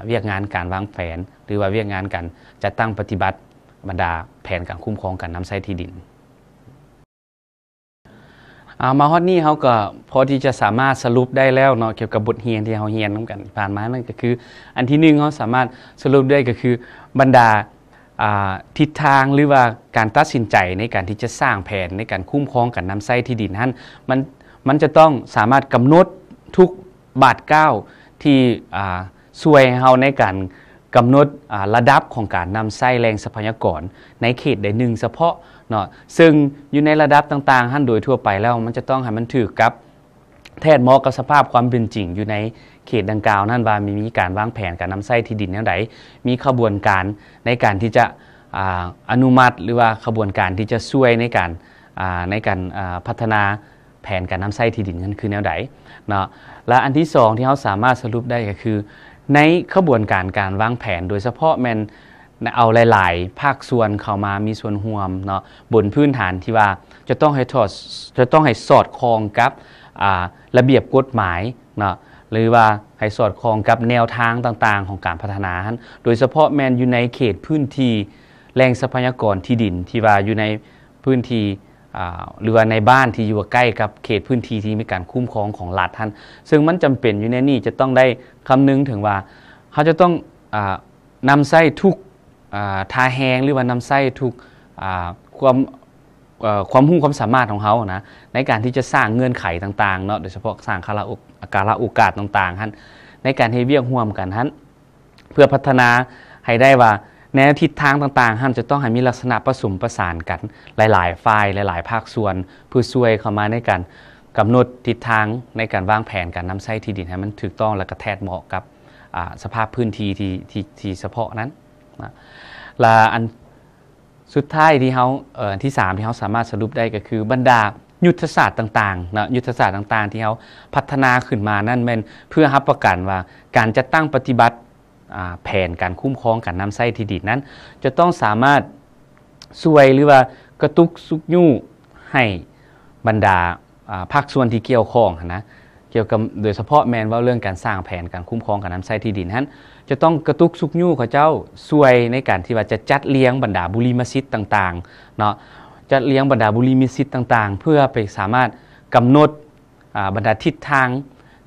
เวียกงานการวางแผน หรือว่าเวียกงานการจะตั้งปฏิบัติบรรดาแผนการคุ้มครองการนำใช้ที่ดินอามาฮอดนี่เขาก็พอที่จะสามารถสรุปได้แล้วเนาะเกี่ยวกับบทเรียนที่เขาเรียนนำกันผ่านมานั่นก็คือ อันที่หนึ่งเขาสามารถสรุปได้ก็คือบรรดาทิศทางหรือว่าการตัดสินใจในการที่จะสร้างแผนในการคุ้มครองการน้ำไส้ที่ดินนั้นมันมันจะต้องสามารถกำหนดทุกบาทก้าวที่ช่วยเขาในการกำหนดระดับของการนำไส้แรงทรัพยากรในเขตใดหนึ่งเฉพาะเนาะซึ่งอยู่ในระดับต่างๆหั่นโดยทั่วไปแล้วมันจะต้องให้มันถือกับแทนเหมาะกับสภาพความเป็นจริงอยู่ในเขตดังกล่าวนั่นว่ามีมีการวางแผนการนำไส้ที่ดินอย่างไรมีขบวนการในการที่จะอนุมัติหรือว่าขบวนการที่จะช่วยในการในการพัฒนาแผนการนำไส้ที่ดินนั้นคือแนวใดเนาะและอันที่2ที่เขาสามารถสรุปได้ก็คือ ในขบวนการการวางแผนโดยเฉพาะแมนเอาหลาย ๆ ภาคส่วนเข้ามามีส่วนห่วมเนาะบนพื้นฐานที่ว่าจะต้องให้ทอดจะต้องให้สอดคล้องกับระเบียบกฎหมายเนาะหรือว่าให้สอดคล้องกับแนวทางต่าง ๆ ของการพัฒนา โดยเฉพาะแมนอยู่ในเขตพื้นที่แหล่งทรัพยากรที่ดินที่ว่าอยู่ในพื้นที่หรือว่าในบ้านที่อยู่ใกล้กับเขตพื้นที่ที่มีการคุ้มครองของรัฐท่าน ซึ่งมันจำเป็นอยู่ในนี่จะต้องได้คำนึงถึงว่าเขาจะต้องอนำไส้ทุกทาแหงหรือว่านำไส้ทุกความความหุ่งความสามารถของเขานะในการที่จะสร้างเงื่อนไขต่างๆเนาะโดยเฉพาะสร้างคาราอาการะโอกาสต่างๆฮันในการให้เวียกห่วมกันฮัน เพื่อพัฒนาให้ได้ว่าแนวทิศทางต่างๆฮันจะต้องให้มีลักษณะผสมประสานกันหลายๆฝ่ายหลาย ๆ ภาคส่วน เพื่อช่วยเข้ามาในการกำหนดทิศทางในการวางแผนการนำไส้ที่ดินให้มันถูกต้องและกระแทกเหมาะกับสภาพพื้นที่ที่ที่เฉพาะนั้นนะและอันสุดท้ายที่เขาเอ่อที่สามที่เขาสามารถสรุปได้ก็คือบรรดายุทธศาสตร์ต่างๆนะยุทธศาสตร์ต่าง ๆที่เขาพัฒนาขึ้นมานั่นเป็นเพื่อรับประกันว่าการจัดตั้งปฏิบัติแผนการคุ้มครองการนำไส้ที่ดินนั้น จะต้องสามารถช่วยหรือว่ากระตุกซุกยู่ให้บรรดาภาคส่วนที่เกี่ยวข้องนะเกี่ยวกับโดยเฉพาะแมนว่าเรื่องการสร้างแผนการคุ้มครองการนำไส้ที่ดินนั้นจะต้องกระตุกสุกยู่ขอเจ้าสวยในการที่ว่าจะจัดเลี้ยงบรรดาบุรีมัสยิดต่างๆเนาะจัดเลี้ยงบรรดาบุรีมัสยิดต่าง ๆ เพื่อไปสามารถกำหนดบรรดาทิศทาง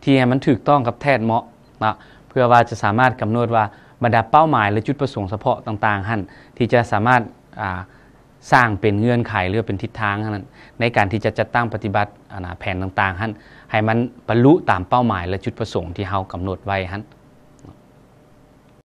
ที่มันถูกต้องกับแทนเหมาะนะเพื่อว่าจะสามารถกำหนดว่าบรรดาเป้าหมายและจุดประสงค์เฉพาะต่างๆหันที่จะสามารถสร้างเป็นเงื่อนไขหรือเป็นทิศทางนั้นในการที่จะจัดตั้งปฏิบัติแผนต่างๆหันให้มันบรรลุตามเป้าหมาย และจุดประสงค์ที่เรากำหนดไว้หัน